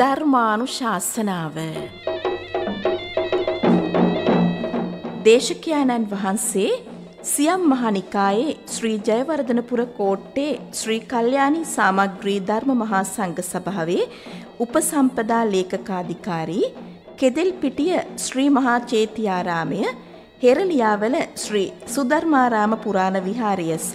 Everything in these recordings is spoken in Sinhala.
ධර්මානු ශාසනාව. දේශකයාණන් වහන්සේ සියම් මහනිකායේ ශ්‍රී ජයවර්ධනපුර කෝට්ටේ ශ්‍රී කල්්‍යයානි සාමග්‍රී ධර්ම මහා සංඝ සභාවේ උපසම්පදා ලේකකාධිකාරී කෙදෙල් පිටිය ශ්‍රී මහා චේතියාරාමය හෙරලියාවල ශ්‍රී සුධර්මාරාම පුරාණ විහාරය සහ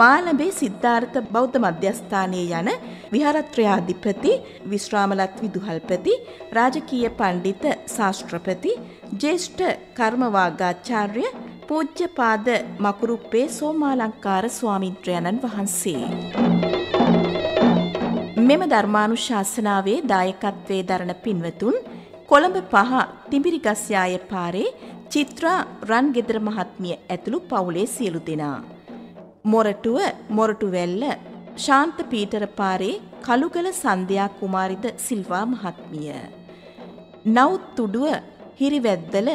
මාලඹේ සිද්ධාර්ථ බෞද්ධ මධ්‍යස්ථානයේ යන විහාරත්‍රයාධිපති විශ්‍රාමලත් විදුහල්පති රාජකීය පණ්ඩිත ශාස්ත්‍රපති ජේෂ්ඨ කර්මවාගාචාර්ය පූජ්‍යපාද මකුරුප්පේ සෝමාලංකාර ස්වාමිත්‍රයණන් වහන්සේ. මෙම ධර්මානුශාසනාවේ දායකත්වයේ දරණ පින්වතුන් කොළඹ පහ තිඹිරිගස්යාය පාරේ චිත්‍රා රන්ගෙදර මහත්මිය ඇතුළු පවුලේ සියලු දෙනා. මොරටුව මොරටු වැල්ල ශාන්ත පීටර පාරේ කළුගල සන්ධ්‍යා කුමාරිද සිල්වා මහත්මිය. නවුත් තුඩුව හිරිවැද්දල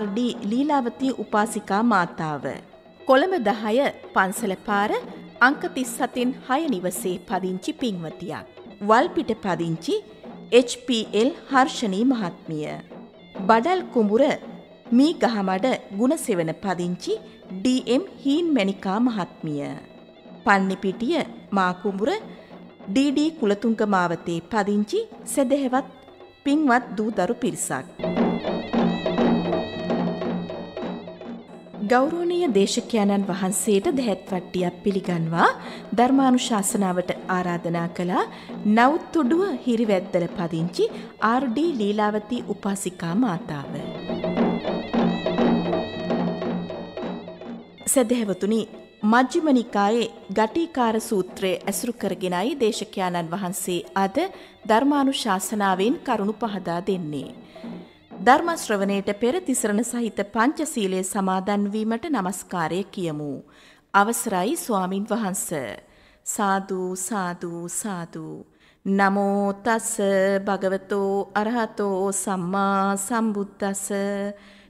RD ලීලාවතී උපාසිකා මාතාව. කොළඹ 10 පන්සල පාර අංක 37න් 6 නිවසේ පදිංචි පින්වතියක්. වල්පිට පදිංචි HPL හර්ෂණී මහත්මිය. බඩල් කුඹුර මීගහමඩ ගුණසෙවන පදිංචි ඩම් හීන් මැනිකා මහත්මිය. පන්නිපිටිය මාකුඹුර ඩඩ කුලතුංග මාවතේ පදිංචි සැදහෙවත් පින්වත් දූ දරු පිරිසක්. ගෞරෝණය දේශකයණන් වහන්සේට දැහැත්වට්ටියක් පිළිගන්වා ධර්මානුශාසනාවට ආරාධනා කළා නවත්තුඩුව හිරිවැද්දල පදිංචි ආර්ඩී ලීලාවති උපාසිකා මාතාව. සැදැහැවතුනි මජ්ජිම නිකායේ ගටිකාර සූත්‍රය ඇසුරු කරගෙනයි දේශකයාණන් වහන්සේ අද ධර්මානු ශාසනාවෙන් කරුණු පහදා දෙන්නේ. ධර්මශ්‍රවණයට පෙර තිසරණ සහිත පංචසීලය සමාදන්වීමට නමස්කාරය කියමු. අවසරයි ස්වාමින් වහන්ස. සාධූ සාධූ සාධූ. නමෝතස්ස භගවතෝ අරහතෝ සම්මා සම්බුද්ධස.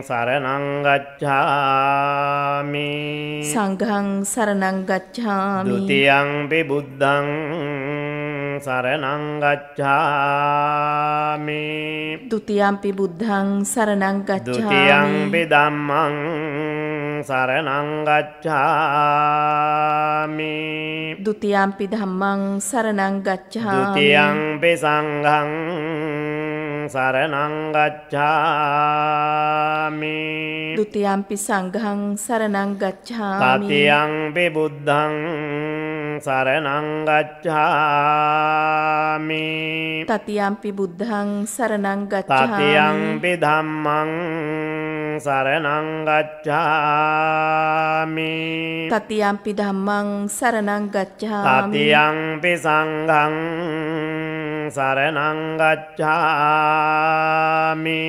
සරනංගච්ඡාමි සංඝං සරනංගච්ඡාමි ဒ ුතියංපි බුද්ධං සරනංගච්ඡාමි ဒ ුතියම්පි බුද්ධං සරනංගච්ඡාමි ဒ ුතියම්පි ධම්මං සරනංගච්ඡාමි ဒ ුතියම්පි ධම්මං සරනංගච්ඡාමි ဒ ුතියම්පි සංඝං සරනංගච්ඡාමි දුතියම්පි සංඝං සරනංගච්ඡාමි තතියම්පි බුද්ධං සරනංගච්ඡාමි තතියම්පි බුද්ධං සරනංගච්ඡාමි තතියම්පි ධම්මං සරනංගච්ඡාමි තතියම්පි ධම්මං සරනංගච්ඡාමි තතියම්පි සංඝං සරනංගච්ඡාමි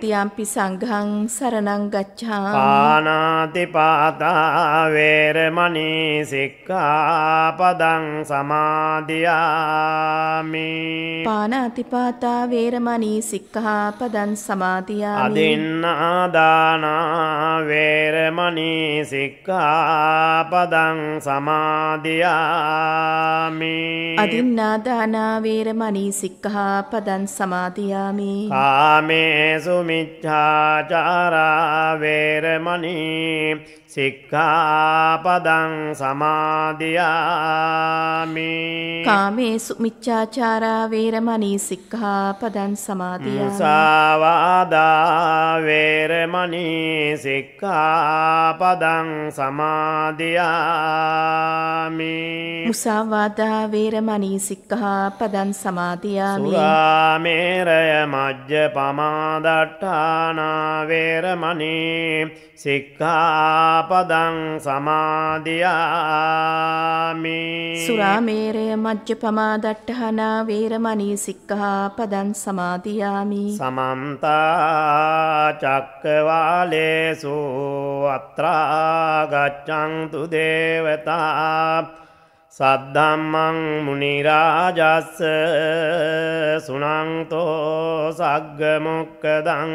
තතියම්පි සංඝං සරනංගච්ඡා පානාතිපාතාවේරමනී සික්කාපදං සමාධයාමි පානාතිපාතාවේරමනී සික්කාපදන් සමාධයා අදින්න ආදානාවේරමනී සික්කාපදං සමාධයාමි අදින්නාදානාවේරම මනී සික්කහා පදන් සමාධයාමි කාමේසුමිච්චාචාරාවේරමනී සික්කාපදං සමාධයාමි කාමේ සුමිච්චාචාරා වේරමනී සික්කාපදන් සමාධිය සවාදාවේරමනී සික්කාපදං සමාධයාමි මුසාවාදා වේරමනී සික්කාපදන් සමාධයාමි සුරාමේරය මජ්්‍ය පමාදට්ඨානාවේරමනී සික්කා පදං සමාධයාමි සුරාමේරය මජ්්‍ය පමාදට්ටහනා වේරමනී සික්කහා පදන් සමාධයාමි සමන්තා චක්කවාලේසු අත්‍රාගච්චංතු දේවතා සද්ධම්මං මුනිරාජස්ස සුනන්තෝ සග්ගමොක්කදං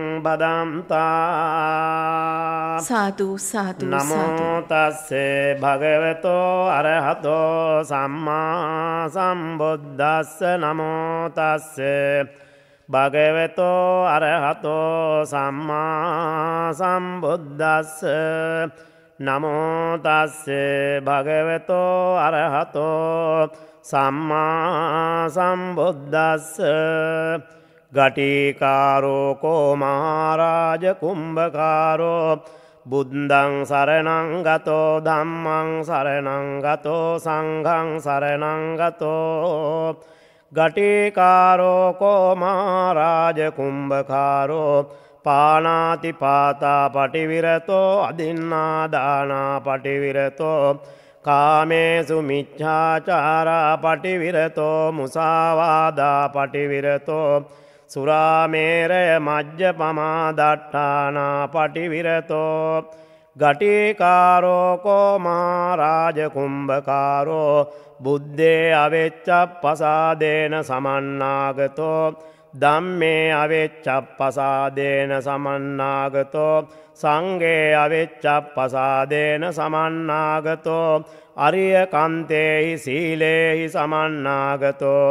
බදන්තා සාතුූ සාතු නමෝතස්සේ භගවතෝ අරහතෝ සම්මා සම්බුද්ධස්ස නමෝතස්සේ භගවතෝ අරහතෝ සම්මා සම්බුද්ධස්ස නමෝතස්සේ භගවතෝ අරහතෝ සම්මා සම්බුද්ධස්ස ගටිකාරෝකෝ මහාරාජ කුම්භකාරෝ බුද්ධං සරණංගතෝ දම්මං සරණංගතෝ සංඝං සරණංගතෝ ගටිකාරෝකෝ මහාරාජ කුම්භකාරෝ පානාතිපාතා පටිවිරතෝ අදින්නාදානා පටිවිරතෝ කාමේසු මිච්ඡාචාරා පටිවිරතෝ මුසාවාදා පටිවිරතෝ සුරාමේරය මජ්්‍ය පමාදට්ඨානා පටිවිරතෝ ගටිකාරෝකෝ මාරාජකුම්භකාරෝ බුද්ධේ අවෙච්චප් පසාදේන සමන්නාගතෝ දම්මේ අවෙච්චප් පසාදේන සමන්නාගතෝ සංගේ අවෙච්චප් පසාදේන සමන්නාගතෝ අරිය කන්තේහි සීලේහි සමන්නාගතෝ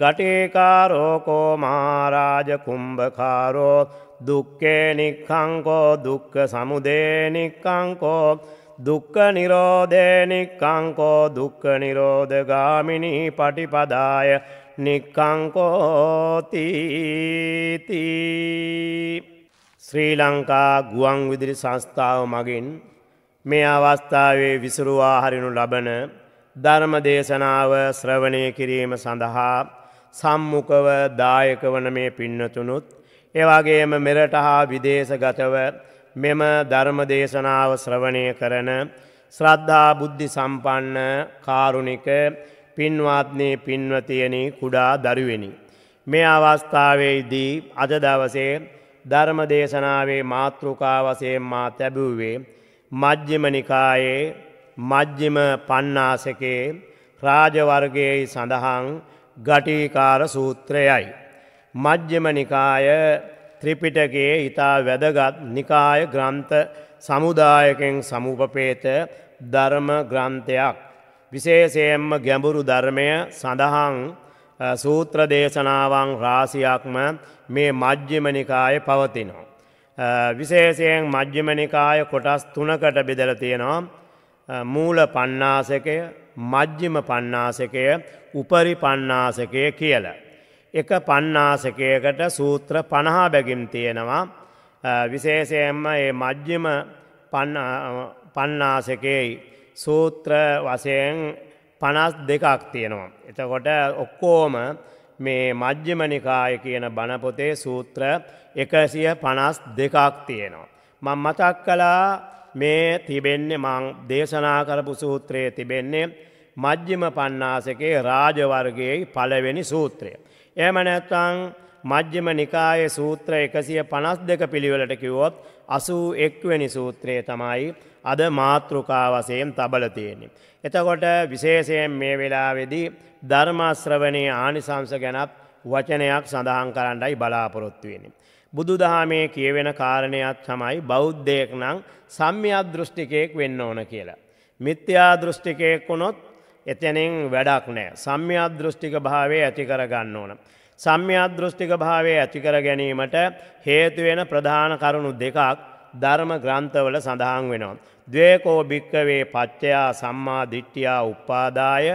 ගටිකාරෝකෝ මාරාජ කුම්භකාරෝ දුක්කේ නික්කංකෝ දුක්ක සමුදේනික්කංකෝ දුක්ක නිරෝධේනික්කංකෝ දුක්ක නිරෝධගාමිණී පටිපදාය නික්කංකෝතීති ශ්‍රී ලංකා ගුවන් විදිරි සංස්ථාව මගින් මේ අවස්ථාවේ විසුරුවා හරිනු ලබන ධර්ම දේශනාව ශ්‍රවණය කිරීම සඳහා සම්මුකව දායක වන මේ පින්නතුනුත්. ඒවාගේම මෙරට හා විදේශගතව මෙම ධර්මදේශනාව ශ්‍රවණය කරන ශ්‍රද්ධා බුද්ධි සම්පන්න කාරුණික පින්වාත්නේ පින්වතියනි කුඩා දරුවෙනි. මේ අවස්ථාවේදී අද දවසේ ධර්මදේශනාවේ මාතෘකාවසයෙන් මා තැබූවේ මජ්්‍යම නිකායේ මජ්්‍යම පන්නාසකේ රාජවර්ගයේ සඳහන් ගටීකාර සූත්‍රයයි. මජ්්‍යම නිකාය ත්‍රිපිටකයේ ඉතා වැදගත් නිකාය ග්‍රන්ථ සමුදායකෙන් සමූපපේත ධර්ම ග්‍රන්ථයක්. විශේෂයෙන්ම ගැඹුරු ධර්මය සඳහන් සූත්‍ර දේශනාවන් රාසියක්ම මේ මජ්්‍යමනිකාය පවතිනවා. විශේෂයෙන් මජ්්‍යමනිකාය කොටස් තුනකට බෙදල තියෙනවා. මූල පන්නාසකය මජ්්‍යම පන්නාසකය උපරි පන්නාසකය කියල. එක පන්නාසකයකට සූත්‍ර පණහා බැගින් තියෙනවා විශේෂයෙන්ම ඒ මජ්්‍යම පන්නාසකයි සූත්‍ර වසයෙන් පනස් දෙකක් තියෙනවා. එතකොට ඔක්කෝම මේ මජ්්‍යමනිකාය කියන බණපොතේ සූත්‍ර එකසිය පනස් දෙකක් තියෙනවා. මං මතක් කලා මේ තිබෙන්නේ මං දේශනා කරපු සූත්‍රයේ තිබෙන්නේ මජ්්‍යම පන්නාසකේ රාජවර්ගයේ පළවෙනි සූත්‍රය. එම නැත්තං මජ්්‍යම නිකායේ සූත්‍ර එකසිය පනස් දෙක පිළිවෙලට කිවොත් අසූ එක්වැනි සූත්‍රයේ තමයි අද මාතෘකාවසයෙන් තබලතියෙන්නේ. එතකොට විශේෂයෙන් මේ වෙලාවෙදි ධර්මාශ්‍රවනය ආනිසංස ගැනත් වචනයක් සඳහන් කරන්නයි බලාපොරොත්තුවෙනි. බුදුදහමේ කියවෙන කාරණයක් තමයි බෞද්ධයෙක් නං සම්මයා දෘෂ්ටිකයෙක් වෙන්න ඕන කියලා. මිත්‍යා දෘෂ්ටිකයෙක් වුණොත් එතැනින් වැඩක් නෑ සම්මයා දෘෂ්ටික භාවය ඇතිකර ගන්න ඕන. සම්මයා දෘෂ්ටික භාවය ඇතිකර ගැනීමට හේතුවෙන ප්‍රධාන කරුණු දෙකක් ධර්ම ග්‍රන්ථවල සඳහන් වෙනවා. දවේකෝ භික්කවේ පච්චයා සම්මා දිට්ටියා උපාදාය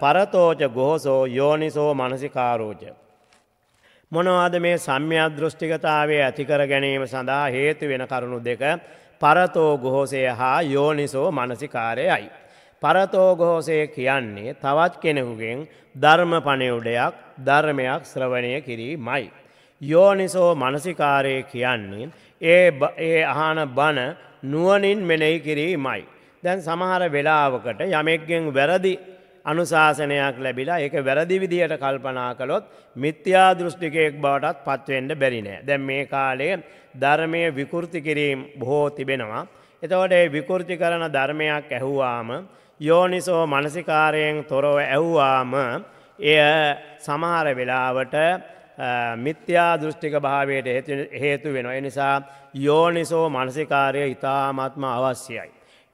පරතෝච ගොහසෝ යෝනිසෝ මනසිකාරෝජ. මොනවාද මේ සම්්‍යාදෘෂ්ටිකතාවේ ඇතිකර ගැනීම සඳහා හේතු වෙන කරුණු දෙක පරතෝ ගොහෝසය හා යෝනිසෝ මනසිකාරයයි. පරතෝගොහෝසය කියන්නේ තවත් කෙනෙකුගෙන් ධර්ම පණයුඩයක් ධර්මයක් ශ්‍රවණය කිරීමයි. යෝනිසෝ මනසිකාරය කියන්නේ ඒ ඒ අහන බණ නුවනින් මෙනෙහි කිරීමයි. දැන් සමහර වෙලාවකට යමෙක්ගෙන් වැරදි අනුශාසනයක් ලැබිලා ඒක වැරදි විදිහට කල්පනා කළොත් මිත්‍යා දෘෂ්ටිකයෙක් බවටත් පත්වෙන්ඩ බැරිනෑ. දැන් මේ කාලයේ ධර්මය විකෘති කිරීම් බොහෝ තිබෙනවා. එතවට විකෘති කරන ධර්මයක් ඇහුවාම යෝනිසෝ මනසිකාරයෙන් තොරව ඇහ්වාම එය සමහර වෙලාවට මිත්‍යා දෘෂ්ටික භාවයට හේතු වෙන. එනිසා යෝනිසෝ මනසිකාරය ඉතාමත්ම අවශ්‍යයි.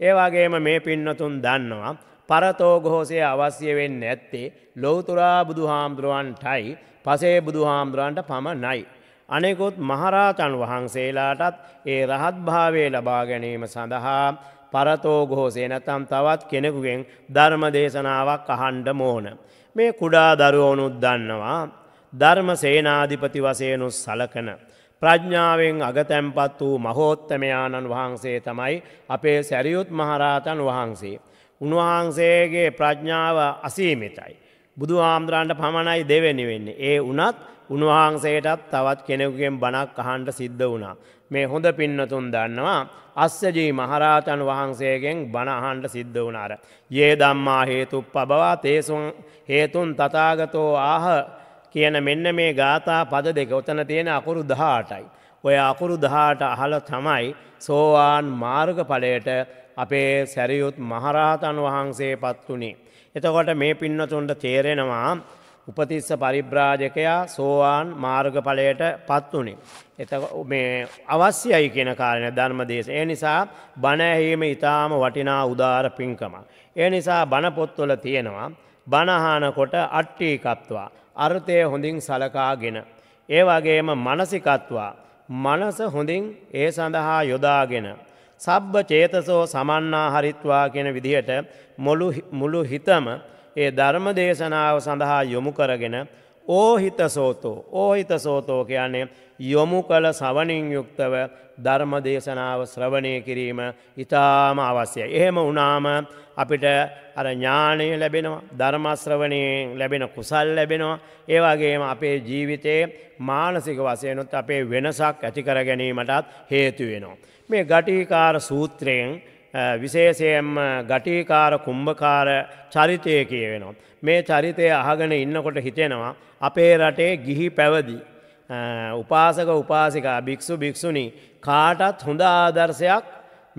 ඒවාගේම මේ පින්නතුන් දන්නවා. පරතෝගොහෝසේ අවශ්‍ය වෙන්න ඇත්තේ ලොවතුරා බුදු හාමුදුරුවන්ටයි පසේ බුදු හාමුදුරුවන්ට පමණයි. අනෙකුත් මහරාතන් වහන්සේලාටත් ඒ රහත්භාවය ලබා ගැනීම සඳහා පරතෝගොහෝසේ නැතම් තවත් කෙනෙකුගෙන් ධර්ම දේශනාවක් අහන්ඩ මෝන. මේ කුඩා දරුවනුත් දන්නවා. ධර්ම සේනාධිපති වසයනුත් සලකන. ප්‍රඥාවෙන් අගතැම්පත් වූ මහෝත්තමයාණන් වහන්සේ තමයි අපේ සැරියුත් මහරාතන් වහන්සේ. උන්වහන්සේගේ ප්‍රඥාව අසීමිතයි. බුදු හාමුදුරන්ට පමණයි දෙවෙනි වෙන්නේ. ඒ වනත් උන්වහන්සේටත් තවත් කෙනෙකුගෙන් බණක් අහන්ට සිද්ධ වුණා. මේ හොඳ පින්නතුන් දන්නවා අස්සජී මහරාතන් වහන්සේගෙන් බණහන්ට සිද්ධ වුණාර. ඒ දම්මා හේතු පබවා තේසුන් හේතුන් තතාගතෝ ආහ කියන මෙන්න මේ ගාථා පද දෙක ඔතන තියෙන අකුරු දහටයි. ඔය අකුරු දහට අහල තමයි සෝවාන් මාර්ග පලයට අපේ සැරියුත් මහරහතන් වහන්සේ පත්වනේ. එතකොට මේ පින්නතුන්ට තේරෙනවා උපතිස්ස පරිබ්‍රාජකයා සෝවාන් මාර්ගඵලයට පත්වනේ. එත අවශ්‍යයි කියන කාරණ ධර්මදේශ. ඒ නිසා බණඇහීම ඉතාම වටිනා උදාර පින්කම. ඒ නිසා බණපොත්වොල තියෙනවා බණහානකොට අට්ටීකත්වා. අර්ථය හොඳින් සලකාගෙන. ඒ වගේම මනසිකත්වා. මනස හොඳින් ඒ සඳහා යොදාගෙන. සබ්බ චේතසෝ සමන්නා හරිත්වා කියෙන විදිහට මුළු හිතම ඒ ධර්ම දේශනාව සඳහා යොමු කරගෙන ඕහිත සෝතෝ ඕහිත සෝතෝ කියන්නේ යොමු කළ සවනින් යුක්තව ධර්ම දේශනාව ශ්‍රවණය කිරීම ඉතාම අවශ්‍යය. එහෙම වනාම අපිට අර ඥානය ලැබෙනවා ධර්මශ්‍රවණයෙන් ලැබෙන කුසල් ලැබෙනවා. ඒවගේම අපේ ජීවිතයේ මානසික වසයනුත් අපේ වෙනසක් ඇතිකර ගැනීමටත් හේතුවෙනවා. මේ ගටිකාර සූත්‍රයෙන් විශේෂයෙන්ම ගටිකාර කුම්භකාර චරිතය කියවෙනවා. මේ චරිතය අහගෙන ඉන්නකොට හිතෙනවා. අපේ රටේ ගිහි පැවදි. උපාසක උපාසිකා භික්‍ෂු භික්‍ෂුණි කාටත් හොඳ ආදර්ශයක්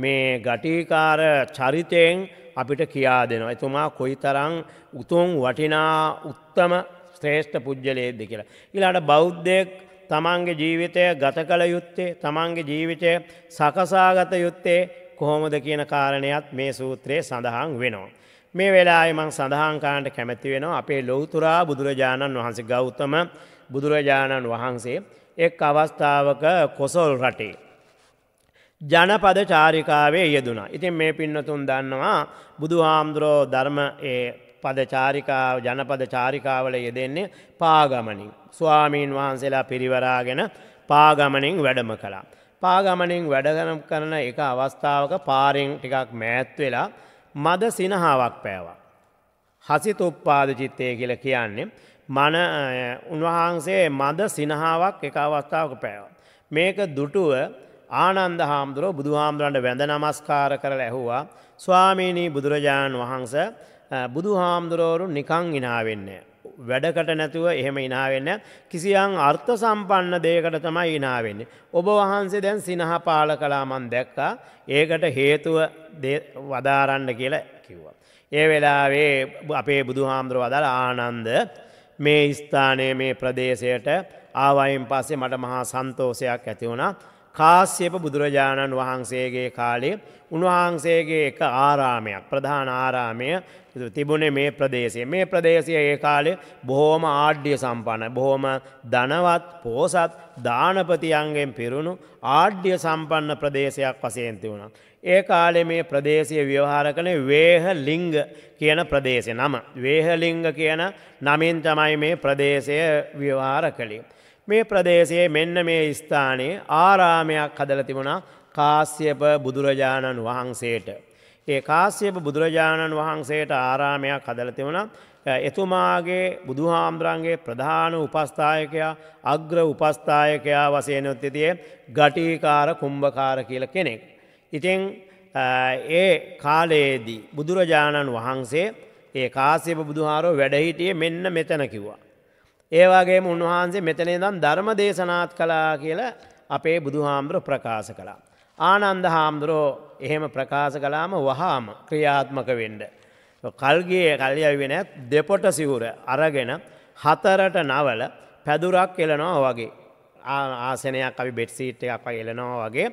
මේ ගටිකාර චරිතයෙන් අපිට කියා දෙනවා. එතුමා කොයි තරං උතුම් වටිනා උත්තම ශ්‍රේෂ්ඨ පුද්ජලයේද කියලා. ඉලාට බෞද්ධයෙක් තමන්ගේ ජීවිතය ගත කළ යුත්තේ තමන්ගේ ජීවිතය සකසාගත යුත්තේ කොහොමද කියන කාරණයත් මේ සූත්‍රයේ සඳහන් වෙනවා. මේ වෙලායමං සඳහන්කාන්ට කැමැති වෙනවා අපේ ලොවතුරා බුදුරජාණන් වහන්සේ ගෞතම බුදුරජාණන් වහන්සේ එක් අවස්ථාවක කොසොල් රටේ. ජනපද චාරිකාවේ යෙදුනා. ඉතින් මේ පින්නතුන් දන්නවා බුදු හාමුදුරෝ ධර්ම පද චාරිකාව ජනපද චාරිකාවල යෙදෙන්නේ පාගමනින්. ස්වාමීන් වහන්සේලා පිරිවරාගෙන පාගමනින් වැඩම කලා. පාගමනින් වැඩගනම් කරන එක අවස්ථාවක පාරෙන් ටිකක් මෑත්වෙලා මද සිනහාවක් පෑවා. හසිතුප්පාද චිත්තය කියල කියන්නේ. මන උන්වහන්සේ මද සිනහාවක් එක අවස්ථාවක පෑව. මේක දුටුව ආනන්ද හාමුදුරුව බුදුහාමුදුරන්ට වැඳ නමස්කාර කර ඇහුවා ස්වාමීණී බුදුරජාණන් වහන්ස බුදු හාමුදුරුවරු නිකං ඉනාවෙන්නේ. වැඩකට නැතුව එහෙම ඉනාවෙන්න කිසියන් අර්ථ සම්පන්න දේකට තමයි ඉනාවෙන්නේ. ඔබ වහන්සේ දැන් සිනහ පාල කලාමන් දැක්කා ඒකට හේතුව වදාරන්න කියලා කිව්වා. ඒ වෙලාවේ අපේ බුදු හාමුදුරුව වදල් ආනන්ද මේ ස්ථානය මේ ප්‍රදේශයට ආවයින් පස්සේ මට මහා සන්තෝසයක් ඇති වුණා කාශ්‍යප බුදුරජාණන් වහන්සේගේ කාලේ උන්වහන්සේගේ එක ආරාමයක් ප්‍රධාන ආරාමය තිබුණේ මේ ප්‍රදේශය මේ ප්‍රදේශය ඒ කාලේ බොහෝම ආඩ්‍ය සම්පන්න බොහොම ධනවත් පෝසත් දානපතියන්ගෙන් පිරුණු ආඩ්‍ය සම්පන්න ප්‍රදේශයක් වසයන්ති වුණ. ඒ කාලෙ මේ ප්‍රදේශය ව්‍යවහාර කළේ වේහලිංග කියන ප්‍රදේශය නම. වේහලිංග කියන නමින් තමයි මේ ප්‍රදේශය ව්‍යවහාර කළේ. මේ ප්‍රදේශයේ මෙන්න මේ ස්ථානයේ ආරාමයක් හදල තිබුණා කාශ්‍යප බුදුරජාණන් වහන්සේට. ඒ කාශ්‍යප බුදුරජාණන් වහන්සේට ආරාමයක් හදල තිබුණා එතුමාගේ බුදුහාමුදුරන්ගේ ප්‍රධාන උපස්ථායකයා අග්‍ර උපස්ථායකයා වසයනොත්තිතිය ගටීකාර කුම්භකාර කියල කෙනෙක්. ඉතිං ඒ කාලයේදී බුදුරජාණන් වහන්සේ ඒ කාසිප බුදුහාරෝ වැඩහිටිය මෙන්න මෙතැන කිව්වා. ඒවාගේ උන්වහන්සේ මෙතනේ දම් ධර්ම දේශනාත් කලා කියල අපේ බුදුහාමුදුර ප්‍රකාශ කලා. ආනන්ද හාමුදුරෝ එහෙම ප්‍රකාශ කලාම වහාම ක්‍රියාත්මක වෙන්ඩ. කල්ගේ කල්ලිය වෙන දෙපොට සිවුර අරගෙන හතරට නවල පැදුරක් එලනවා වගේ. ආසනයක් අපි බෙට්සීට් එකක් එලනවා වගේ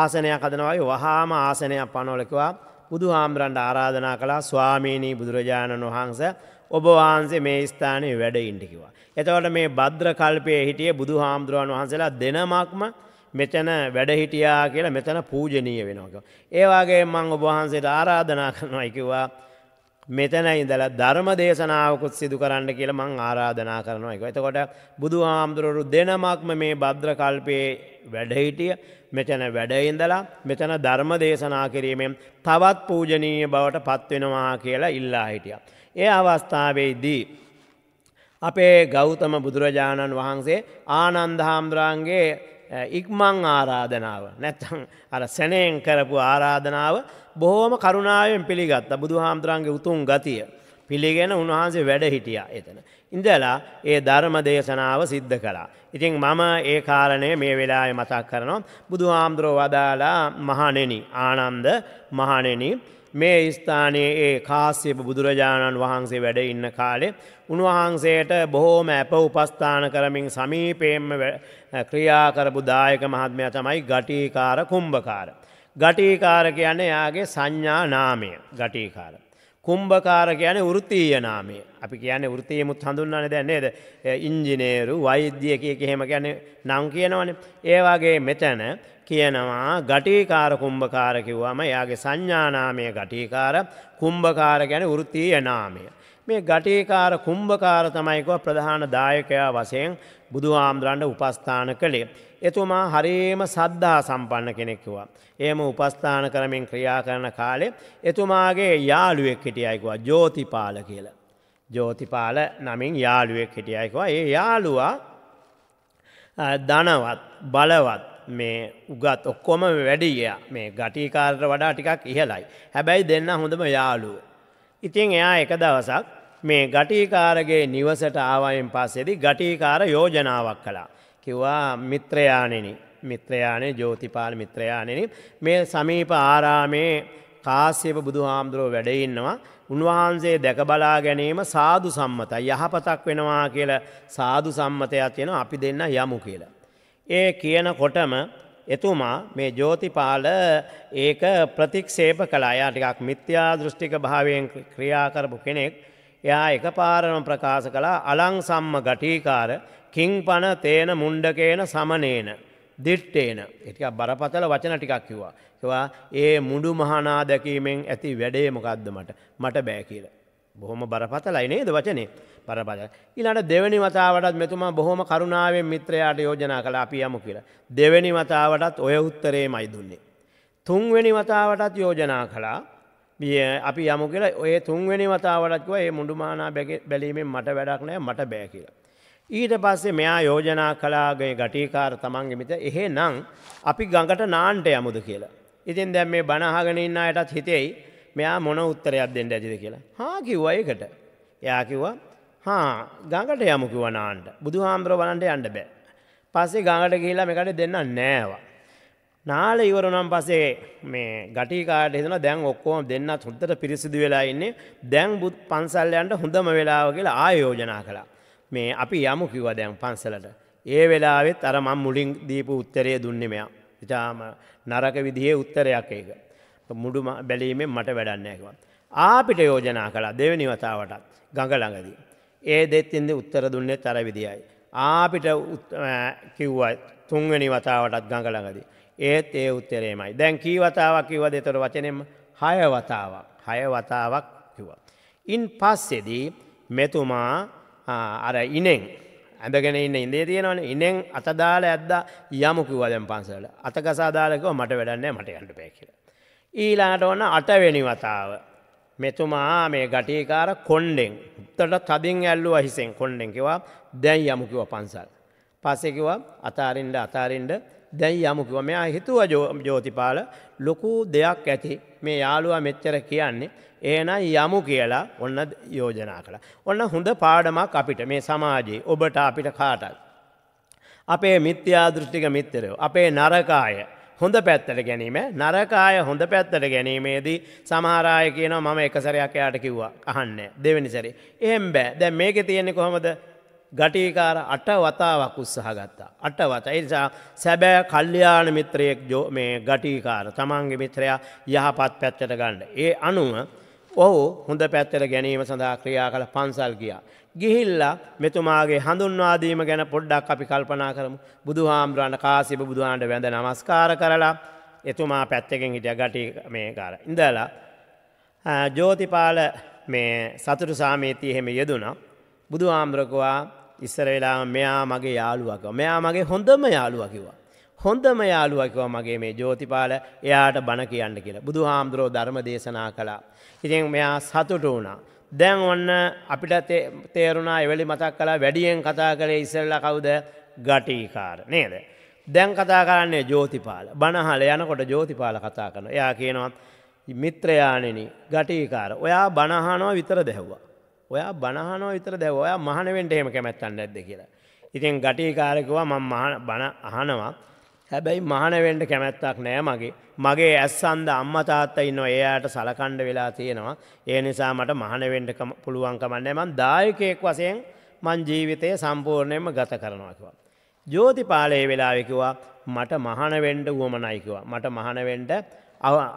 ආසනයක් අදනවයි වහාම ආසනයක් පනොලකවා බුදු හාමුදුරන්ට ආරාධනා කලා ස්වාමීණී බුදුරජාණන් වහන්සේ ඔබ වහන්සේ මේ ස්ථානය වැඩ ඉන්ටිකිවා. එතවට මේ බද්‍ර කල්පය හිටිය බුදු හාමුදුරුවන් වහන්සේලා දෙනමක්ම මෙතැන වැඩහිටියා කියලා මෙතැන පූජනීය වෙනක. ඒවාගේ මං ඔබහන්සේට ආරාධනා කරනයිකිවා මෙතැන ඉඳලා ධර්ම දේශනාවකුත් සිදු කරන්න කියලා මං ආරාධනා කරනවා එක. එතකොට බුදු හාමුදුරුවරු දෙනමක්ම මේ බද්‍ර කල්පයේ වැඩහිටිය මෙතැන වැඩඉඳලා මෙතැන ධර්ම දේශනා කිරීමෙන් තවත් පූජනීය බවට පත්වෙනවා කියලා ඉල්ලා හිටියා. ඒ අවස්ථාවේදී. අපේ ගෞතම බුදුරජාණන් වහන්සේ ආනන්දහාම්ද්‍රාන්ගේ ඉක්මං ආරාධනාව නැත්තං අර සැනයෙන් කරපු ආරාධනාව බොහෝම කරුණාවෙන් පිළිගත් බුදු හාමුදුරන්ගේ උතුම් ගතිය පිළිගෙන උන්වහන්සේ වැඩ හිටියා එතන. ඉඳලා ඒ ධර්ම දේශනාව සිද්ධ කළා. ඉතින් මම ඒ කාරණය මේ වෙලාය මතක් කරනවා. බුදු හාමුදුරෝ වදාලා මහනෙනි ආනන්ද මහනෙනි මේ ස්ථානයේ ඒ කාශ්‍යප බුදුරජාණන් වහන්සේ වැඩ ඉන්න කාලේ උන්වහන්සේට බොහෝම ඇප උපස්ථාන කරමින් සමීපයෙන්ම ක්‍රියාකරපු දායක මහත්මය තමයි ගටීකාර කුම්භකාර. ගටීකාර කියන්නේ යාගේ සංඥා නාමය ගටීකාර. කුම්භකාර කියන වෘත්තීය නාමය. අපි කියන ෘතියමුත් හඳුන්වන්නේ දැන් නේද? ඉංජිනේරු, වෛද්‍ය කිය කියෙම කියන්නේ නම් කියනවනේ. ඒ වගේ මෙතන කියනවා ගටිකාර කුම්භකාර කිව්වම එයාගේ සංඥානාමය ගටිකාර කුම්භකාර ගැන වෘත්තීය නාමය. මේ ගටිකාර කුම්භකාර තමයිකව ප්‍රධාන දායකයා වසයෙන් බුදු ආම්දුරන්ට උපස්ථාන කළේ. එතුමා හරිම සද්ධා සම්පන්න කෙනෙක්කිවා. ඒම උපස්ථාන කරමින් ක්‍රියා කරන කාලේ එතුමාගේ යාළුවෙක් හිටියයිකවා ජෝතිපාල කියලා. ජෝතිපාල නමින් යාළුවෙක් හිටියයිකවා ඒ යාළුවා ධනවත් බලවත් මේ උගත් ඔක්කොම වැඩිය මේ ගටිකාරට වඩා ටිකක් ඉහලයි. හැබැයි දෙන්න හොඳම යාලුව. ඉතින් එයා එක දවසක් මේ ගටිකාරගේ නිවසට ආවයෙන් පස්සෙදි ගටිකාර යෝජනාවක් කළා. කිව්වා මිත්‍රයානෙනි මිත්‍රයානේ ජෝතිපාල මිත්‍රයානෙනි මේ සමීප ආරාමේ කාස්්‍යප බුදු හාමුදුරුව වැඩඉන්නවා උන්වහන්සේ දැකබලා ගැනීම සාදු සම්මත යහපතක් වෙනවා කියල සාදු සම්මතයක් තියෙන අපි දෙන්න යමු කියලා. ඒ කියන කොටම එතුමා මේ ජෝතිපාල ඒක ප්‍රතික්ෂේප කලායා ටිකක් මිත්‍යා දෘෂ්ටික භාවයෙන් ක්‍රියා කරපු කෙනෙක් එයා එක පාරම ප්‍රකාශ කලා අලං සම්ම ගටීකාර කිංපන තේන මුණ්ඩකේන සමනේන. දිට්ටේන එක බරපතල වචන ටිකක් කිව්වා. ඒවා ඒ මුඩු මහනා දැකීමෙන් ඇති වැඩේ මොකක්ද මට මට බෑ කියලා. බොහොම බරපතලයි නේද වචනේ බරපතල. ඊළඟට දෙවෙනි වතාවටත් මෙතුමා බොහොම කරුණාවෙන් මිත්‍රයාට යෝජනා කළා අපි යමු කියලා. දෙවෙනි වතාවටත් ඔය උත්තරේමයි දුන්නේ. තුන්වෙනි වතාවටත් යෝජනා කළා අපි යමු කියලා ඔය තුන්වෙනි වතාවටත් කිව්වා මේ මුඩු මහනා බැලීමෙන් මට වැඩක් නෑ මට බෑ කියලා. ඊට පස්සේ මෙයා යෝජනා කලාගේ ගටිකාර තමන්ගෙමිත එහෙ නං අපි ගඟට නාන්ට යමුද කියලා. ඉතින් දැම් මේ බණහගෙන ඉන්න අයටත් හිතෙයි මෙයා මොන උත්තරයක් දෙන්න ඇතිද කියලා. හා කිව්වා ඒකට. එයා කිව්වා හා ගඟට යමුකිව නාන්ට බුදු හාමුදුර වලන්ට යන්න බෑ. පස්සේ ගඟට කියලා මෙකට දෙන්න නෑවා. නාල ඉවරනම් පසේ මේ ගටිකාට එෙන දැන් ඔක්කෝම දෙන්න හොද්දට පිරිසිදු වෙලා ඉන්නේ දැන් බුත් පන්සල්ලයන්ට හොඳම වෙලාව කියලා ආයෝජනා කලා. මේ අපි යමු කිව දැන් පන්සලට. ඒ වෙලාවෙත් අර මං මුලින් දීපු උත්තරය දුන්නෙමයා. ඉතාම නරක විදිහේ උත්තරයක් ඒක. මුඩු බැලීමෙන් මට වැඩන්නයකව. ආපිට යෝජනා කලා දෙවනි වතාවටත් ගඟළඟදී. ඒ දෙත්තින්ද උත්තර දුන්නේ තර විදියි. ආපිට කිව්වයි තුන්වැනි වතාවටත් ගඟළඟදී. ඒත් ඒ උත්තරේමයි. දැන් කී වතාවක් කිව දෙතොර වචනෙම හය වතාවක් හය වතාවක් කිව. ඉන් පස්සෙදී මෙතුමා අර ඉනෙන් ඇඳගෙන ඉන්න ඉඳේ තියෙනවන ඉනෙන් අතදාල ඇද්දා යමුකිවදැන් පන්සල අතකසාදාලකව මට වැඩන්නේ මට ගඩ පැකිල. ඊලාට ඔන්න අටවෙනි වතාව. මෙතුමා මේ ගටීකාර කොන්්ඩෙන් උත්තට තදින් ඇල්ලු අහිසෙන් කොන්්ඩෙන්කිවා දැන් යමුකිව පන්සල්. පසෙකිව අතාරින්ඩ අතාරින්ඩ දැන් යමුකිව මෙයා හිතුව ජෝතිපාල ලොකු දෙයක් ඇති මේ යාළුවා මෙච්චර කියන්නේ ඒන යමු කියලා ඔන්න යෝජනා කළ. ඔන්න හොඳ පාඩමක් අපිට මේ සමාජයේ ඔබට අපිට කාටත්. අපේ මිත්‍යාදෘෂ්ටික මිත්තරයෝ. අපේ නරකාය හොඳ පැත්තට ගැනීම නරකාය හොඳ පැත්තට ගැනීමේදී සමහරය කියන මම එකසරයක් එයාට කිව්වා අහන්න දෙවැනි සැරි. එහෙම බෑ දැන් මේක තියෙන්නේ කොහොමද ගටීකාර අට වතාවක් උත්සාහ ගත්තා. අට වත එනිසා සැබෑ කල්්‍යයාන මිත්‍රයෙක් මේ ගටීකාර තමන්ගේ මිත්‍රයා යහපත් පැත්තට ගන්න. ඒ අනුව ඔහු හොඳ පැත්තර ගැනීම සඳහා ක්‍රියා කළ පන්සල් ගියා. ගිහිල්ලා මෙතුමාගේ හඳුන්වාදීම ගැන පොඩ්ඩක් අපි කල්පනා කරමු බුදු හාමුදුරන්ට කාසිබ බුදුහන්ට වැඳ නමස්කාර කරලා එතුමා පැත්තකින් හිටිය ගටි මේ කාර. ඉඳලා ජෝතිපාල මේ සතුරු සාමේතිය එහෙම යෙදුනා බුදු ආම්රකවා ඉස්සර වෙලා මෙයා මගේ යාළුවක මෙයා මගේ හොඳම යාළුවකිවා. හොඳම යාළුවකිව මගේ මේ ජෝතිපාල එයාට බණ කියන්න කියලා බුදු හාමුදුරෝ ධර්ම දේශනා කළා. ඉතින් මෙයා සතුට වුණා. දැන් ඔන්න අපිට තේරුණා එවැලි මතක් කලා වැඩියෙන් කතා කළේ ඉස්සල්ල කවුද ගටීකාර නේද. දැන් කතා කරන්නේ ජෝතිපාල බණහල යනකොට ජෝතිපාල කතා කරන. එයා කියනවා මිත්‍රයානෙන ගටීකාර ඔයා බණහනෝ විතර දැහ්වා. ඔයා බණහනෝ විතර දැව ඔයා මහනවෙන්ට එහෙම කැමැත්තන්න ඇද කියලා. ඉතින් ගටීකාරකවා මං බණ අහනවා. හැබැයි මහනවෙන්ට කැමැත්තක් නෑ මගේ මගේ ඇස්සන්ද අම්මතාත්ත ඉන්න එයාට සලකණ්ඩ වෙලා තියෙනවා ඒ නිසා මට මහනවෙන්ට පුළුවන්කමන්න මන් දායකයෙක් වසයෙන් මං ජීවිතය සම්පූර්ණයම ගත කරනවාකිවා. ජෝතිපාලයේ වෙලාවෙකිවා මට මහනවෙන්ඩ වුවමනයිකිවා මට මහනවෙන්ඩ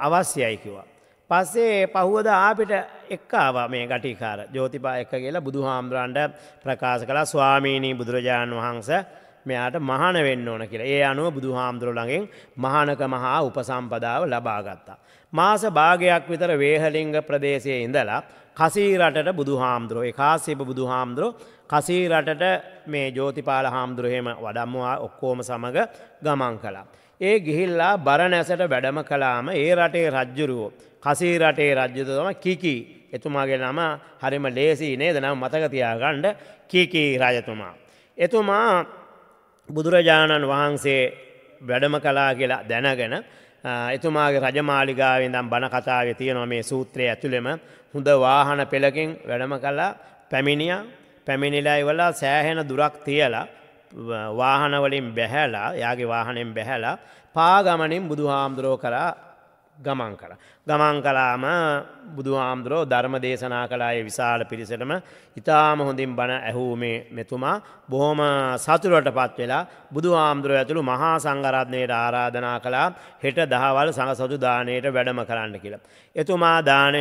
අවශ්‍යයයිකිවා. පස්සේ පහුවද ආපිට එක්කාව මේ ගටිකාර ජෝතිපා එක්ක කියලා බුදු හාමුදුරන්ට ප්‍රකාශ කළ ස්වාමීණී බුදුරජාණන් වහන්සේ මෙයාට මහන වෙන්න ඕන කියලා ඒ අනුව බුදු හාමුදුරුළඟින් මහනක මහා උපසම්පදාව ලබාගත්තා. මාස භාගයක් විතර වේහලිංග ප්‍රදේශයේ ඉඳලා කසීරටට බුදු හාමුදුරුව එකකාසිප බුදු හාමුදුරුව කසීරටට මේ ජෝතිපාල හාමුදුරුහෙම වඩම්වා ඔක්කෝම සමඟ ගමන් කලා. ඒ ගිහිල්ලා බරණැසට වැඩම කලාම ඒ රටේ රජ්ජුරුවෝ. කසීරටේ රජ්ජුතම කිකි එතුමාගේ නම හරිම ලේසි නේද නම් මතකතියා ගණ්ඩ කිකී රජතුමා. එතුමා බුදුරජාණන් වහන්සේ වැඩම කලා කියලා දැනගෙන එතුමාගේ රජමාලිගාවෙන් දම් බණ කතාව තියෙනව මේ සූත්‍රය ඇතුළෙම හොඳ වාහන පෙළකින් වැඩම කලා පැමිණිය පැමිණිලා ඉවලා සෑහෙන දුරක් තියලා වාහනවලින් බැහැලා යාගේ වාහනෙන් බැහැලා පාගමනින් බුදු හාමුදුරෝ කරා ගමන් කළ. ගමන් කලාම බුදුහාමුදුරෝ ධර්ම දේශනා කලාය විශාල පිරිසටම ඉතාම හොඳින් බණ ඇහූ මේ මෙතුමා බොහොම සතුරට පත් වෙලා බුදු හාමුදුරුව ඇතුළු මහා සංගරත්නයට ආරාධනා කලා හෙට දහවල් සඟ සතු දානයට වැඩම කරන්න කියලා. එතුමා දානය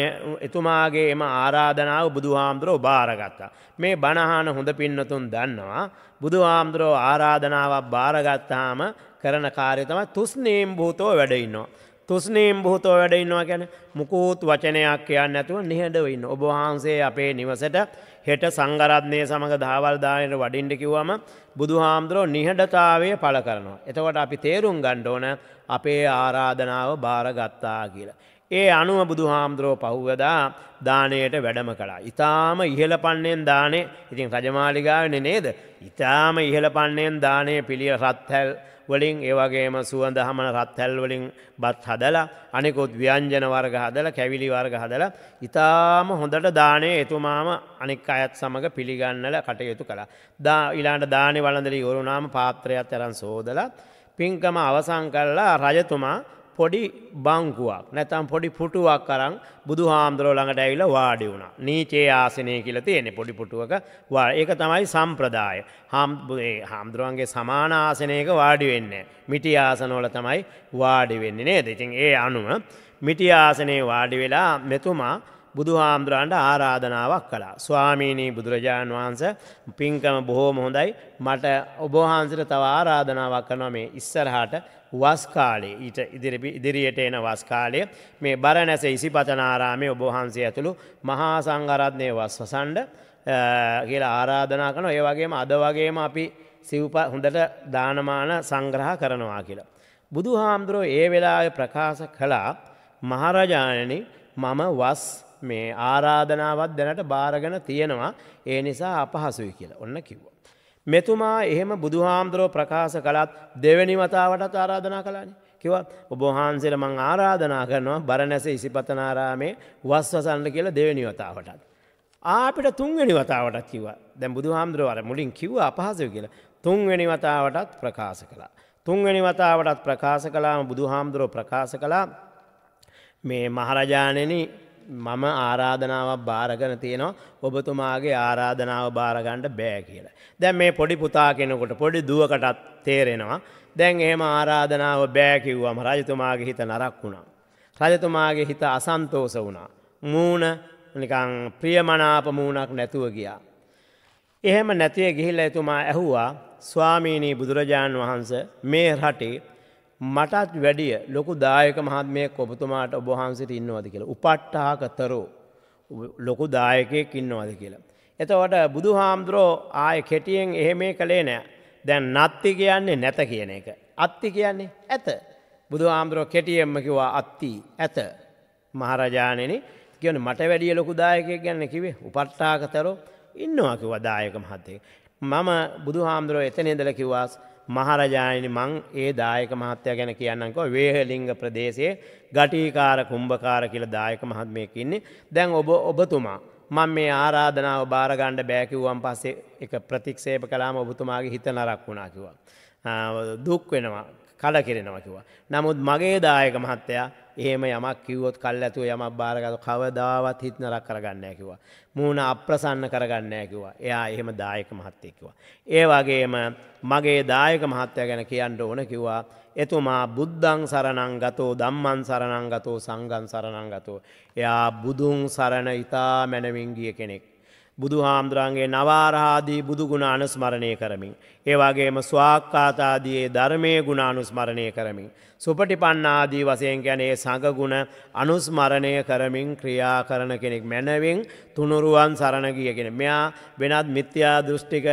එතුමාගේ එම ආරාධනාව බුදු හාමුදුරෝ භාරගත්තා. මේ බණහාන හොඳ පින්නතුන් දන්නවා. බුදු හාමුදුරෝ ආරාධනාවක් භාරගත්තාම කරන කාර්යතම තුස්නේම් භූතෝ වැඩඉන්නවා. තුස්නීම් බූතෝ වැඩඉන්නවා ගැන මුකූත් වචනයක් කියන්න ඇතුව නිහඬවන්න ඔබවහන්සේ අපේ නිවසට හෙට සංගරත්නය සමඟ දහවල්දානයට වඩින්ට කිව්වම බුදුහාමුදුරෝ නිහඬතාවය පළ කරනවා. එතකොට අපි තේරුම් ගණ්ඩෝන අපේ ආරාධනාව භාරගත්තා කියලා. ඒ අනුව බුදුහාමුදුරෝ පහුවදා දානයට වැඩම කලා. ඉතාම ඉහළ පන්නෙන් දානේ ඉතින් රජමාලිගාවන නේද. ඉතාම ඉහළ පන්නෙන් දානය පිළිය රත්හැල්. වලින් ඒවගේම සුවඳ හමන රත්හැල්වලින් බත් හදලා අනෙකුත් ව්‍යංජන වර්ග හදල කැවිලි වර්ග හදල ඉතාම හොඳට දානය එතුමාම අනික් අයත් සමඟ පිළිගන්නල කටයුතු කළ. දා ඉලාට දානය වලඳලි ගොරුනාම පාත්‍රයක් තරන් සෝදල පින්කම අවසං කල්ලා රජතුමා පොඩි බංකුවක් නැතම් පොඩි පුටුවක් කරන් බුදු හාමුදුරුව ළඟට ඇවිල වාඩි වුණා. නීචේ ආසනය කියලා තියෙන්නේ පොඩි පුටුවක ඒක තමයි සම්ප්‍රදාය. හාමුදුරුවන්ගේ සමාන ආසනයක වාඩි වෙන්නේ. මිටි ආසනවල තමයි වාඩි වෙන්නේ නේද. ඉතින් ඒ අනුව මිටි ආසනයේ වාඩි වෙලා මෙතුමා බුදු හාමුදුරන්ට ආරාධනාවක් කලා. ස්වාමීණී බුදුරජාණන් වහන්ස පින්කම බොහෝම හොඳයි මට ඔබහන්සට තව ආරාධනාවක් කනවා මේ ඉස්සරහට වස්කාලේ ඊට ඉදිරියට එන වස්කාලය මේ බරණැස ඉසිපතනාරාමය ඔබහන්සේ ඇතුළු මහා සංගරත්නය වස්වසන්ඩ කියලා ආරාධනා කන ඒ වගේම අද වගේම අපි සිව්ප හොඳට දානමාන සංග්‍රහ කරනවා කියලා. බුදු හාමුදුරුව ඒ වෙලා ප්‍රකාශ කළා මහරජාණන මම වස් මේ ආරාධනාවත් දැනට භාරගන තියෙනවා ඒ නිසා අපහසුයි කියලා ඔන්න කිව්වා. මෙතුමා එහෙම බුදුහාමුදුරෝ ප්‍රකාශ කළත් දෙවැනි වතාවටත් ආරාධනා කලානේ. කිවත් ඔබහන්සේට මං ආරාධනා කරනවා බරණැස ඉසිපතනාරාමේ වස්වසන්න කියලා දෙවැනි වතාවටත්. ආපිට තුන්වැනි වතාවටත් කිව දැ බුදු හාමුදුරුවර මුලින් කිව්ව අපහසය කියලා තුන්වැනි වතාවටත් ප්‍රකාශ කළා. තුන්වැනි වතාවටත් ප්‍රකාශ කලාම බුදු හාමුදුරුව ප්‍රකාශ කලා මේ මහරජානන මම ආරාධනාවක් භාරගන තියෙනවා ඔබතුමාගේ ආරාධනාව භාරගණ්ඩ බෑ කියලා. දැන් මේ පොඩි පුතා කෙනකොට පොඩි දුවකටත් තේරෙනවා. දැන් ඒම ආරාධනාව බෑකිව්වම රජතුමාගේ හිත නරක් වුණා. රජතුමාගේ හිත අසන්තෝස වුණා. මූුණ නිකං ප්‍රියමනාප මූුණක් නැතුව ගියා. එහෙම නැතිව ගිහිල්ල එතුමා ඇහුවා ස්වාමීණී බුදුරජාණන් වහන්ස මේ රටේ මටත් වැඩිය ලොකු දායක මහත්මය කොපතුමාට ඔබහන්සිට ඉන්නවද කියලා උපට්ටාකතරෝ ලොකු දායකයෙක් ඉන්නවද කියලා. එතවට බුදු හාමුදුරෝ ආය කෙටියෙන් එහෙමේ කළේ නෑ දැන් නත්ති කියන්නේ නැත කියන එක. අත්ති කියන්නේ ඇත බුදු හාමුදුරෝ කෙටියෙන්ම කිවා අත්ති ඇත මහරජානන කියන මට වැඩිය ලොකු දායකය ගැන්න කිවේ උපට්ටාකතරෝ ඉන්නවාකි වදායක මහත්තේ. මම බුදු හාමුදුරුව එතනෙදල කිවාස්. මහරජාණනි මං ඒ දායක මහත්තය ගැන කියන්නකෝ වේහලිංග ප්‍රදේශයේ ගටීකාර කුම්භකාර කියල දායක මහත්මයකින්නේ දැන් ඔබ ඔබතුමා. මං මේ ආරාධනාව භාරගණ්ඩ බෑකිව්වන් පස්සේ එක ප්‍රතික්ෂේප කලාම ඔබතුමාගේ හිත නරක් වුණා කිවා. දුක් වෙනවා කල කෙරෙනවා කිවා. නමුත් මගේ දායක මහත්තයා ඒම යමක් කිව්වොත් කල් ඇතුව යමක් භාරගත කවදාවත් හිත්නරක් කරගන්න ඇකිවා. මූුණ අප්‍රසන්න කරගන්න ඇකිවා. එයා එහෙම දායක මහත්තයකිවා. ඒ වගේම මගේ දායක මහත්තය ගැන කියන්න ඕන කිවා. එතුමා බුද්ධං සරණං ගතෝ දම්මන් සරණං ගතෝ සංගන් සරණං ගතෝ. එයා බුදුන් සරණ ඉතා මැනවින්ගිය කෙනෙක්. බුදු හාමුදුරන්ගේ නවාරහාදී බුදුගුණ අනුස්මරණය කරමින්. ඒවාගේම ස්වාක්කාතාදයේ ධර්මය ගුණ අනුස්මරණය කරමින්. සුපටි පන්නාදී වසයෙන් ගැනේ සඟගුණ අනුස්මරණය කරමින් ක්‍රියා කරන කෙනෙක් මැනවින් තුනුරුවන් සරණගියගෙන. මෙයා වෙනත් මිත්‍යා දෘෂ්ටික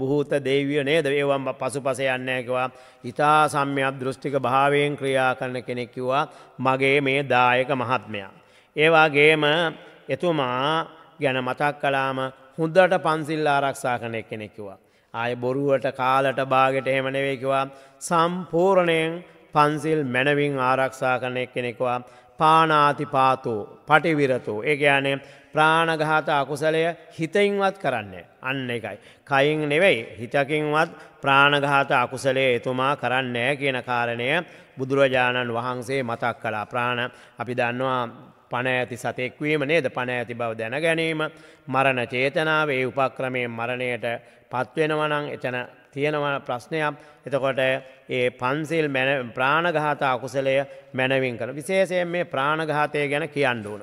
බොහූත දේවිය නේද ඒවම් පසු පස යන්නයකවා. ඉතා සම්යක් දෘෂ්ටික භාවයෙන් ක්‍රියා කරන කෙනෙක්කිවා මගේ මේ දායක මහත්මයා. ඒවාගේම එතුමා ගැන මතක් කලාම හොඳට පන්සිල් ආරක්ෂා කන කෙනෙක්කිවා. ආය බොරුවට කාලට බාගෙට එහෙම නෙවේකිවා සම්පූර්ණයෙන් පන්සිල් මැනවින් ආරක්ෂා කනෙක් කෙනෙක්වා පානාතිපාතෝ පටිවිරතෝ ඒ යනේ ප්‍රාණඝාත අකුසලය හිතයින්වත් කරන්නේ. අන්න එකයි. කයින් නෙවෙයි හිතකින්වත් ප්‍රාණඝාත අකුසලේ එතුමා කරන්නේ කියන කාරණය බුදුරජාණන් වහන්සේ මතක් කලා ප්‍රාණ අපි දන්නවා පණ ඇති සතෙක්වීම නේද පණ ඇති බව දැන ගැනීම මරණ චේතනාවේ උපක්‍රමයෙන් මරණයට පත්වෙනවනං එතන තියෙනව ප්‍රශ්නයක් එතකොට ඒ පන්සිල් ප්‍රාණඝාත අකුසලය මැනවින් කන. විශේෂයෙන් මේ ප්‍රාණඝාතය ගැන කියන්ඩුවන.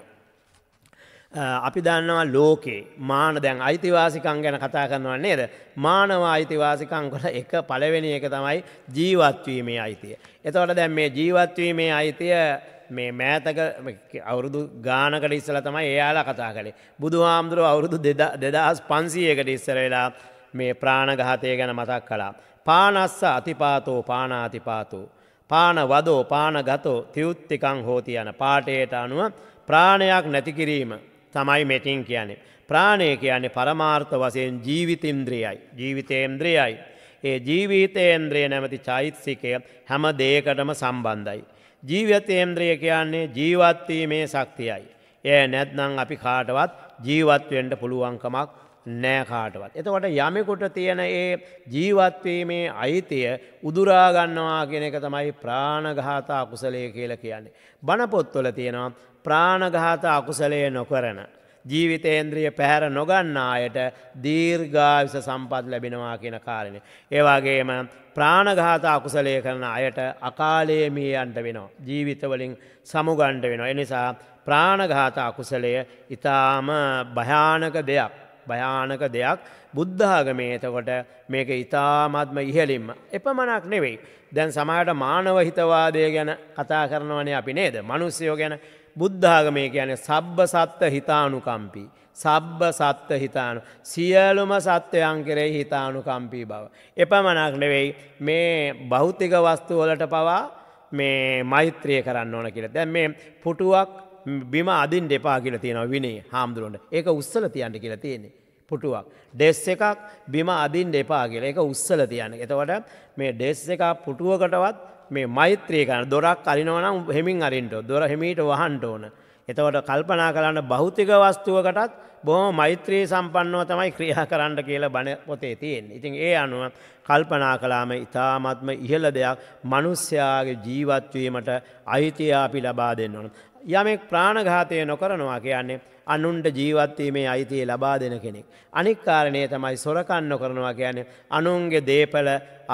අපි දන්නවා ලෝකේ මාන දැන් අයිතිවාසිකං ගැන කතා කරනව නේද. මානවා අයිතිවාසිකං කොල එක පලවෙනි එක තමයි ජීවත්වීමේ අයිතිය. එතවට දැන් මේ ජීවත්වීමේ අයිතිය මේ මෑතක අවුරුදු ගානකට ඉස්සල තමයි එයාලා කතා කළේ. බුදු හාමුදුරුව අවුරුදු දෙදහස් පන්සීයකට ඉස්සර වෙලා මේ ප්‍රාණගහතය ගැන මතක් කලා. පානස්ස අතිපාතෝ පානාතිපාතෝ. පාන වදෝ පානගතෝ තිවෘත්තිකං හෝති යන පාටයට අනුව ප්‍රාණයක් නැතිකිරීම තමයි මෙටින් කියන්නේ. ප්‍රාණය කියන්නේ පරමාර්ථ වසයෙන් ජීවිතඉන්ද්‍රියයි. ජීවිතේන්ද්‍රියයි. ඒ ජීවිතේන්ද්‍රය නැමති චෛත්සිකය හැම දේකටම සම්බන්ධයි. ජීවිතේන්ද්‍රය කියන්නේ ජීවත්වීමේ ශක්තියයි. ඒ නැත්නම් අපි කාටවත් ජීවත්වෙන්ට පුළුවන්කමක් නෑකාටවත්. එතකොට යමෙකුට තියෙන ඒ ජීවත්වීමේ අයිතිය උදුරාගන්නවා කෙන එක තමයි ප්‍රාණඝාතා අකුසලය කියල කියන්නේ. බණපොත්වල තියෙනවා ප්‍රාණඝාත අකුසලය නොකරන. ජීවිතේන්ද්‍රිය පැහැර නොගන්නායට දීර්ඝාවිස සම්පත් ලැබෙනවා කියන කාරණය. ඒවාගේම ප්‍රාණඝාත අකුසලය කරන අයට අකාලයමීයන්ට වෙනවා. ජීවිතවලින් සමුගණ්ඩ වෙනවා. එනිසා ප්‍රාණඝාත අකුසලය ඉතාම භයානක දෙයක්. භයානක දෙයක් බුද්ධාගමේතකොට මේක ඉතාමත්ම ඉහලින්ම. එපමණක් නෙවෙයි. දැන් සමහට මානව හිතවාදය ගැන කතා කරනවනේ අපි නේද. මනුස්්‍යයෝ ගැන බුද්ධාගමය කියන සබ්බ සත්ව හිතානුකම්පී. සබ්බ සත්ව හිතානු සියලුම සත්වයන් කෙරෙහි හිතානුකම්පී බව. එපමනක් නෙවෙයි මේ භෞතික වස්තුවලට පවා මේ මෛත්‍රය කරන්න ඕන කියලා දැන් මේ පුටුවක් බිම අදින් දෙපා කියල තියෙනව විනේ හාමුදුරුවන්ට ඒක උත්සල තියන්ට කියලා තියෙන්නේ. පුටුවක්. ඩෙස් එකක් බිම අදින් දෙපා කියල එක උත්සල තියන්න. එතවට මේ ඩෙස් එකක් පුටුවකටවත් මේ මෛත්‍රය කරන දොරක් අරිනවනම් හෙමින් අරින්ට දොර හෙමීට වහන්ට ඕන. එතවට කල්පනා කරන්න භෞතික වස්තුවකටත් බොහොම මෛත්‍රයේ සම්පන්නව තමයි ක්‍රියා කරන්න කියලා බණ පොතේ තියෙන්. ඉතින් ඒ අනුව කල්පනා කලාම ඉතාමත්ම ඉහල දෙයක් මනුස්්‍යයාගේ ජීවත්වීමට අයිතියාපි ලබා දෙන්න ඕන. යමෙක් ප්‍රාණඝාතය නොකරනවා කියන්නේ අනුන්ට ජීවත්වීමේ අයිතිය ලබා දෙන කෙනෙක්. අනික් කාරණය තමයි සොරකන්න කරනවා කියන්නේ අනුන්ගේ දේපල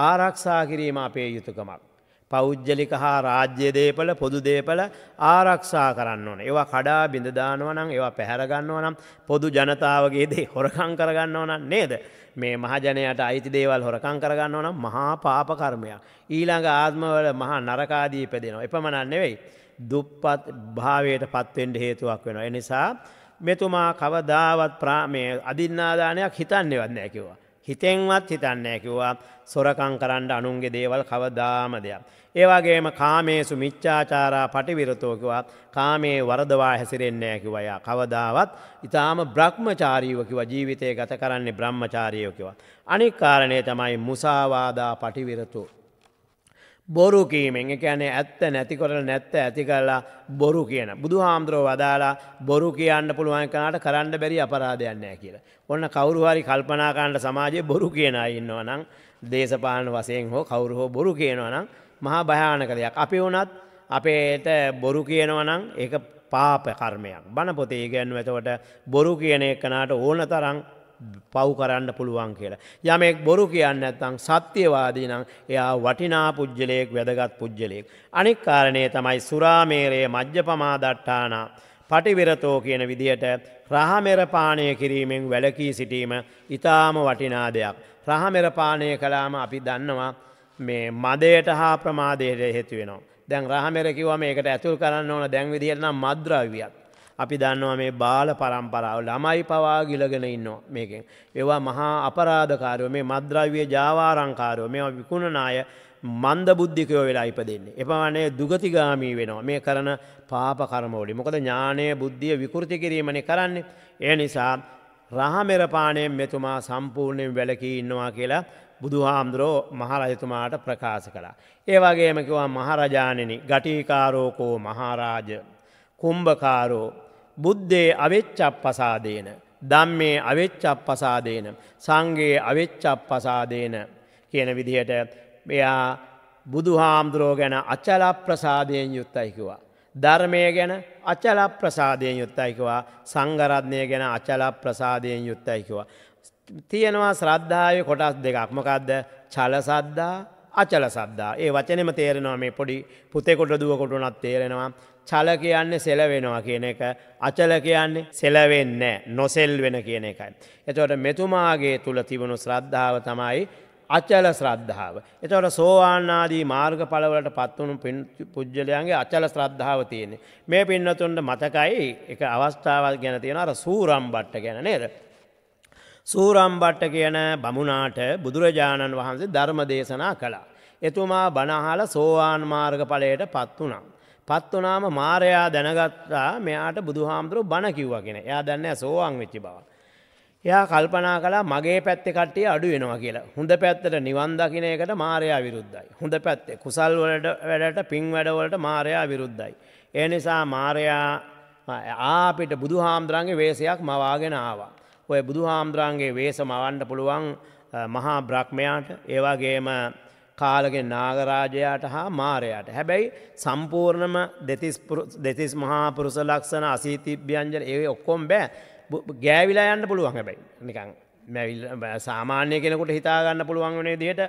ආරක්ෂා කිරීම අපේ යුතුකමක්. පෞද්ජලික හා රාජ්‍ය දේපල පොදු දේපල ආරක්ෂා කරන්න ඕන. ඒවා කඩා බිඳදානව නම් ඒවා පැහැරගන්නව නම් පොදු ජනතාවගේ දේ හොරකං කරගන්න ඕන නේද. මේ මහජනයට අයිති දේවල් හොරකං කරගන්න ඕනම් මහා පාපකර්මයක්. ඊළඟ ආත්මවල මහා නරකාදී පැදෙනවා. එපමණන් නෙවෙයි. දුප්පත් භාවයට පත්වෙන්ට හේතුවක් වෙනවා. එනිසා මෙතුමා කවදාවත් ප්‍රාමය අධින්නාදානයක් හිතන්නේවත් නෑකිවා. හිතෙන්වත් හිතන්නේ කිව්වා සොරකං කරන්න අනුන්ගේ දේවල් කවදාම දෙයක්. ඒවාගේම කාමේසු මිච්චාචාරා පටිවිරතෝකිවා කාමේ වරදවා හැසිරෙන්නේ කිවයා කවදාවත් ඉතාම බ්‍රහ්මචාරීවකිව ජීවිතය ගත කරන්නේ බ්‍රහ්මචාරයෝකිව. අනික් කාරණය තමයි මුසාවාදා පටිවිරතු. බොරු කීමෙන් එකනේ ඇත්ත නැතිකොට නැත්ත ඇති කරලා බොරු කියන. බුදු හාමුදුරුව වදාලා බොරු කියන්න පුළුවන් කනට කරන්න බැරි අපරාධයන්නෑ කියලා. ඔන්න කවුරුහරි කල්පනාකාණ්ඩ සමාජයේ බොරු කියන ඉන්නවා නම් දේශපාලන වසයෙන් හෝ කවුරු හෝ බොරු කියනවා නම් මහා භයානක දෙයක්. අපි වුණත් අපේට බොරු කියනවා නම් ඒක පාප කර්මයක්. බණ පොතේ ඉගැන්ව එතකොට බොරු කියන එකනට ඕන තරම් පව් කරන්න පුළුවන් කියලා. යමෙක් බොරු කියන්න ඇත්තං සත්‍යවාදී නම් එයා වටිනා පුද්ගලයෙක් වැදගත් පුද්ගලයෙක්. අනික් කාරණය තමයි සුරාමේරයේ මජ්්‍යපමා දට්ටානා. පටිවිරතෝ කියන විදියට රහමෙරපානය කිරීමෙන් වැලකී සිටීම ඉතාම වටිනා දෙයක්. රහමෙරපානය කලාම අපි දන්නවා මේ මදයට හා ප්‍රමාදයට හෙතුවෙනවා. දැන් රහමෙරකිව මේකට ඇතුල් කරන්න ඕන දැන් විදිහටනම් මද්‍රවියත්. අපි දන්නවා මේ බාල පරම්පරාව ළමයි පවා ගිලගෙන ඉන්නවා මේකෙන්. ඒවා මහා අපරාධකාරයෝ මේ මද්‍රව්‍ය ජාවාරංකාරයෝ මේ විකුණනාය මන්ද බුද්ධිකයෝ වෙලා ඉප දෙන්නේ. එපමනේ දුගතිගාමී වෙනවා මේ කරන පාප කරමෝලි. මොකද ඥානය බුද්ධිය විකෘති කිරීමනේ කරන්නේ. ඒ නිසා රහමෙරපාණයෙන් මෙතුමා සම්පූර්ණයෙන් වැලකී ඉන්නවා කියලා බුදුහාමුදුරෝ මහරජතුමාට ප්‍රකාශ කළා. ඒ වගේම කිව්වා මහරජාණෙනි ගටිකාරෝකෝ මහරාජ කුම්භකාරෝ බුද්ධේ අවෙච්චප් පසාදේන. දම්මේ අවෙච්චප් පසාදේන. සංගේ අවෙච්චප් පසාදේන කියන විදිහට එයා බුදුහාමුදුරෝ ගැන අචල ප්‍රසාදයෙන් යුත්තයිකිවා. ධර්මය ගැන අචල ප්‍රසාදයෙන් යුත්තයිකිවා සංගරත්නය ගැන අචල ප්‍රසාදයෙන් යුත්තයිකිවා. තියෙනවා ශ්‍රද්ධාව කොටස් දෙකක් මොකක්ද චලසද්දා අචල සද්දා ඒ වචනෙම තේරෙනවා මේ පොඩි පුතෙකොට දුවකොටුනත් තේරෙනවා චල කියන්නේ සෙල වෙනවා කියන එක අචල කියන්නේ සෙලවෙන්නේ නොසෙල් වෙන කියන එකයි. එතවට මෙතුමාගේ තුළ තිබුණු ශ්‍රද්ධාව තමයි අචල ශ්‍රද්ධාව. එතවට සෝවාන්නාදී මාර්ග පලවලට පත්වුණු පුද්ජලයන්ගේ අචල ශ්‍රද්ධාව තියෙන. මේ පින්නතුන්ට මතකයි එක අවස්ථාවල් ගැන තියෙන අර සූරම් බට්ට ගැන නේද. සූරම්බට්ට කියන බමුණාට බුදුරජාණන් වහන්සේ ධර්ම දේශනා කළා. එතුමා බනහල සෝවාන් මාර්ග පලයට පත් වනා. පත්වනාම මාරයා දැනගත්තා මෙයාට බුදුහාමුදුරු බණ කිව්වා කියෙන එයා දන්න සෝවාන් වෙච්චි බව. එයා කල්පනා කලා මගේ පැත්තෙ කට්ටිය අඩු වෙනවා කියලා හොඳ පැත්තට නිවන් දකින එකට මාරයා විරුද්ධයි. හොඳ පැත්තේ කුසල් වලට වැඩට පින් වැඩවලට මාරයා විරුද්ධයි. ඒ නිසා මාරයා ආපිට බුදුහාමුදුරන්ගේ වේසයක් මවාගෙන ආවා. ඔය බුදුහාමුදුරන්ගේ වේස මවන්ඩ පුළුවන් මහා බ්‍රක්්මයාට ඒවාගේම කාලගේ නාගරාජයාට හා මාරයට. හැබැයි සම්පූර්ණම දෙතිස් මහාපුරුස ලක්ෂණ අසීතිභ්‍යන්ජන ඒ ඔක්කොම් බෑ ගෑවිලා යන්න පුළුවන් හැබැයි නිකං මැවිල් සාමාන්‍ය කෙනෙකුට හිතාගන්න පුළුවන් වනේ දිට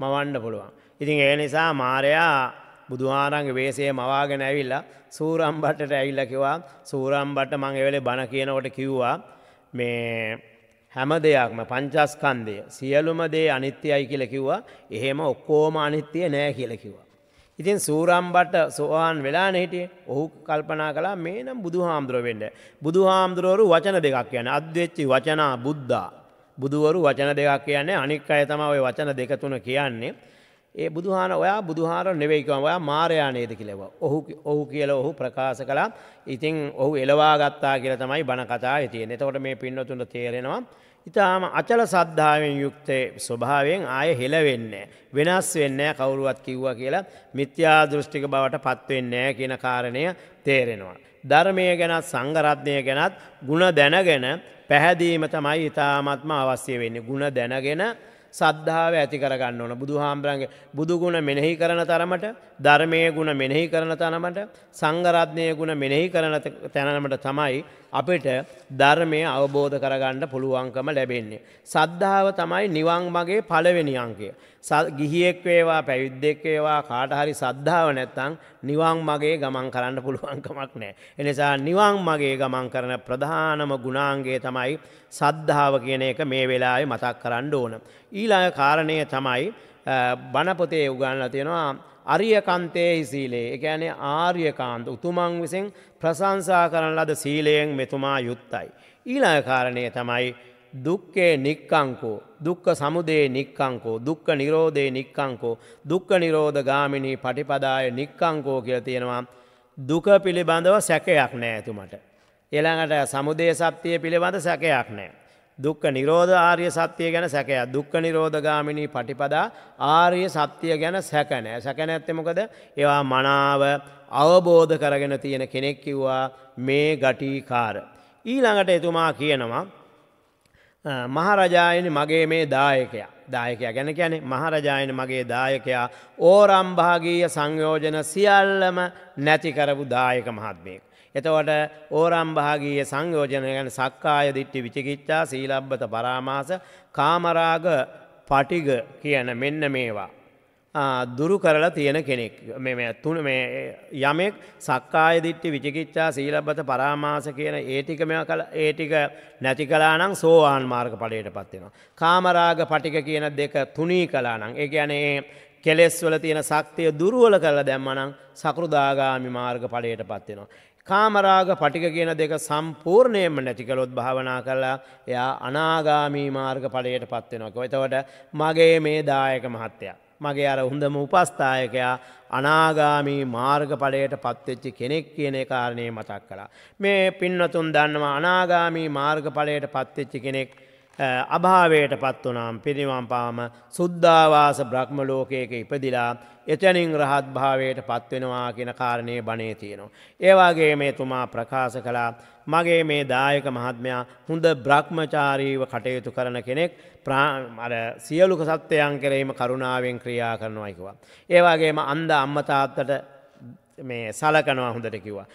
මවන්න පුළුවන්. ඉතින් ඒ නිසා මාරයා බුදුහාරංග වේසේ මවාගෙන ඇවිල්ලා සූරම්බටට ඇවිල්ල කිවා සූරම්බට මං එවලේ බණ කියනකොට කිව්වා මේ හැම දෙයක්ම පංචස්කන්දය සියලුම දේ අනිත්‍යයි කියලකිව්වා එහෙම ඔක්කෝම අනිත්‍යය නෑ කියලකිවා. ඉතින් සූරම්බට සෝවාන් වෙලා නහිටිය ඔහු කල්පනා කලා මේ නම් බුදු හාමුදුරුවෙන්ට. බුදු හාමුදුරුවරු වචන දෙකක් යන අධ්‍යච්චි වචනා බුද්ධා. බුදුවරු වචන දෙකක් කියන්නේ අනික් අය තම ඔය වචන දෙක තුන කියන්නේ. ඒ බුදුහාන ඔයා බුදුහාර නෙවෙයිකම ඔයා මාරයා නේද කිලෙව. ඔහු ඔහු කියලා ඔහු ප්‍රකාශ කළා. ඉතින් ඔහු එලවා ගත්තා කියලා තමයි බණ කතා තියෙන්නේ. එතකොට මේ පින්නතුන්ට තේරෙනවා ඉතාම අචල සද්ධාවෙන් යුක්තේ ස්වභාවයෙන් ආය හෙලවෙන්නේ. වෙනස් වෙන්න කවුරුවත් කිව්ව කියලා මිත්‍යා දෘෂ්ටික බවට පත්වෙන්නේ කියන කාරණය තේරෙනවා. ධර්මය ගැනත් සංගරත්නය ගැනත් ගුණ දැනගෙන පැහැදීම තමයි ඉතාමත්ම අවශ්‍ය වෙන්නේ. ගුණ දැනගෙන සද්ධාව ඇති කරගන්න ඕන බුදු හාම්බරන්ගේ බුදුගුණ මෙනෙහි කරන තරමට ධර්මය ගුණ මෙනෙහි කරන තනමට සංගරත්නය ගුණ මෙනෙහි කරන තැනමට තමයි අපට ධර්මය අවබෝධ කරගන්න පුළුවන්කම ලැබෙන්නේ. සද්ධාව තමයි නිවන් මගේ පළවෙනි අංකය. ගිහියෙක් වේවා පැවිද්දෙක් වේවා කාට හරි සද්ධාව නැත්තම් නිවන් මගේ ගමන් කරන්න පුළුවන්කමක් නැහැ. එනිසා නිවන් මගේ ගමන් කරන ප්‍රධානම ගුණාංගය තමයි සද්ධාව කියන එක මේ වෙලාවේ මතක් කරන්න ඕන. ඊළඟ කාරණය තමයි බණපොතේ උගන්ලා තියෙනවා අරියකන්තයෙහි සීලේ එකඇනේ ආර්යකාන්ත උතුමන් විසින් ප්‍රසංසා කරන ලද සීලයෙන් මෙතුමා යුත්තයි. ඊළඟ කාරණය තමයි දුක්කේ නික්කංකෝ දුක්ක සමුදේ නික්කංකෝ දුක්ක නිරෝධේ නික්කංකෝ දුක්ක නිරෝධ ගාමිණී පටිපදාය නික්කංකෝ කියල තියෙනවා දුක පිළිබඳව සැකයක් නෑ ඇතුමට. එළඟට සමුදේ සත්‍යය පිළිබඳ සැකයක් නෑ. දුක්ක නිරෝධ ආර්ය සත්‍යය ගැන සැකය දුක්ක නිරෝධගාමිණී පටිපදා ආර්ය සත්‍යය ගැන සැකනෑ සැකන ඇත්තමකද ඒවා මනාව අවබෝධ කරගෙන තියෙන කෙනෙක් කිව්වා මේ ගටීකාර. ඊළඟට එතුමා කියනවා මහරජායනි මගේ මේ දායකයා දායකයා ගැන කියනෙ මහරජායන මගේ දායකයා ඕරම්භාගීය සංයෝජන සියල්ලම නැතිකරපු දායක මහත්මයෙක්. එතවට ඕරම්භාගීය සංයෝජනය ගැන සක්කාය දිට්ටි විචිකිච්චා සීලබ්බත පරාමාස කාමරාග පටිග කියන මෙන්න මේවා. දුරු කරලා තියෙන කෙනෙක් තුන යමෙක් සක්කාය දිට්ටි විචිකිච්චා සීලබ්බත පරාමාස කියන ඒටික කල ඒටික නැති කලානං සෝවාන් මාර්ග පලයට පත්වෙනවා. කාමරාග පටික කියන දෙක තුනී කලානං ඒ ගැනේ කෙලෙස් වල තියෙන සක්තිය දුරුවල කරලා දැම්මනං සකෘදාගාමි මාර්ග පලයට පත්වෙනවා. කාමරාග පටික කියන දෙක සම්පූර්ණයම නැතිකලොත් භාවනා කරලා එයා අනාගාමී මාර්ග පලයට පත්වෙනක. එතවට මගේ මේ දායක මහත්තයා. මගේ අර හොඳම උපස්ථායකයා අනාගාමී මාර්ග පලයට පත්වෙච්චි කෙනෙක් කියන කාරණය මතක් කලා. මේ පින්නතුන් දන්නවා අනාගාමී මාර්ග පලයට පත්වෙච්චි කෙනෙක්. අභාවයට පත් වනම් පිරිවම්පාම සුද්ධවාස බ්‍රහ්මලෝකයක ඉපදිලා එතැනින් රහත් භාවයට පත්වෙනවා කියෙන කාරණය බනේ තියෙනවා. ඒවාගේ මේ තුමා ප්‍රකාශ කලා මගේ මේ දායක මහත්මයා හොඳ බ්‍රහ්මචාරීව කටයුතු කරන කෙනෙක් ප්‍රාමර සියලුක සත්‍යයන් කෙරෙීම කරුණාවෙන් ක්‍රියා කරනවායිකවා. ඒවාගේම අන්ද අම්මතාත්තට මේ සලකනවා හොඳට කිව්වා.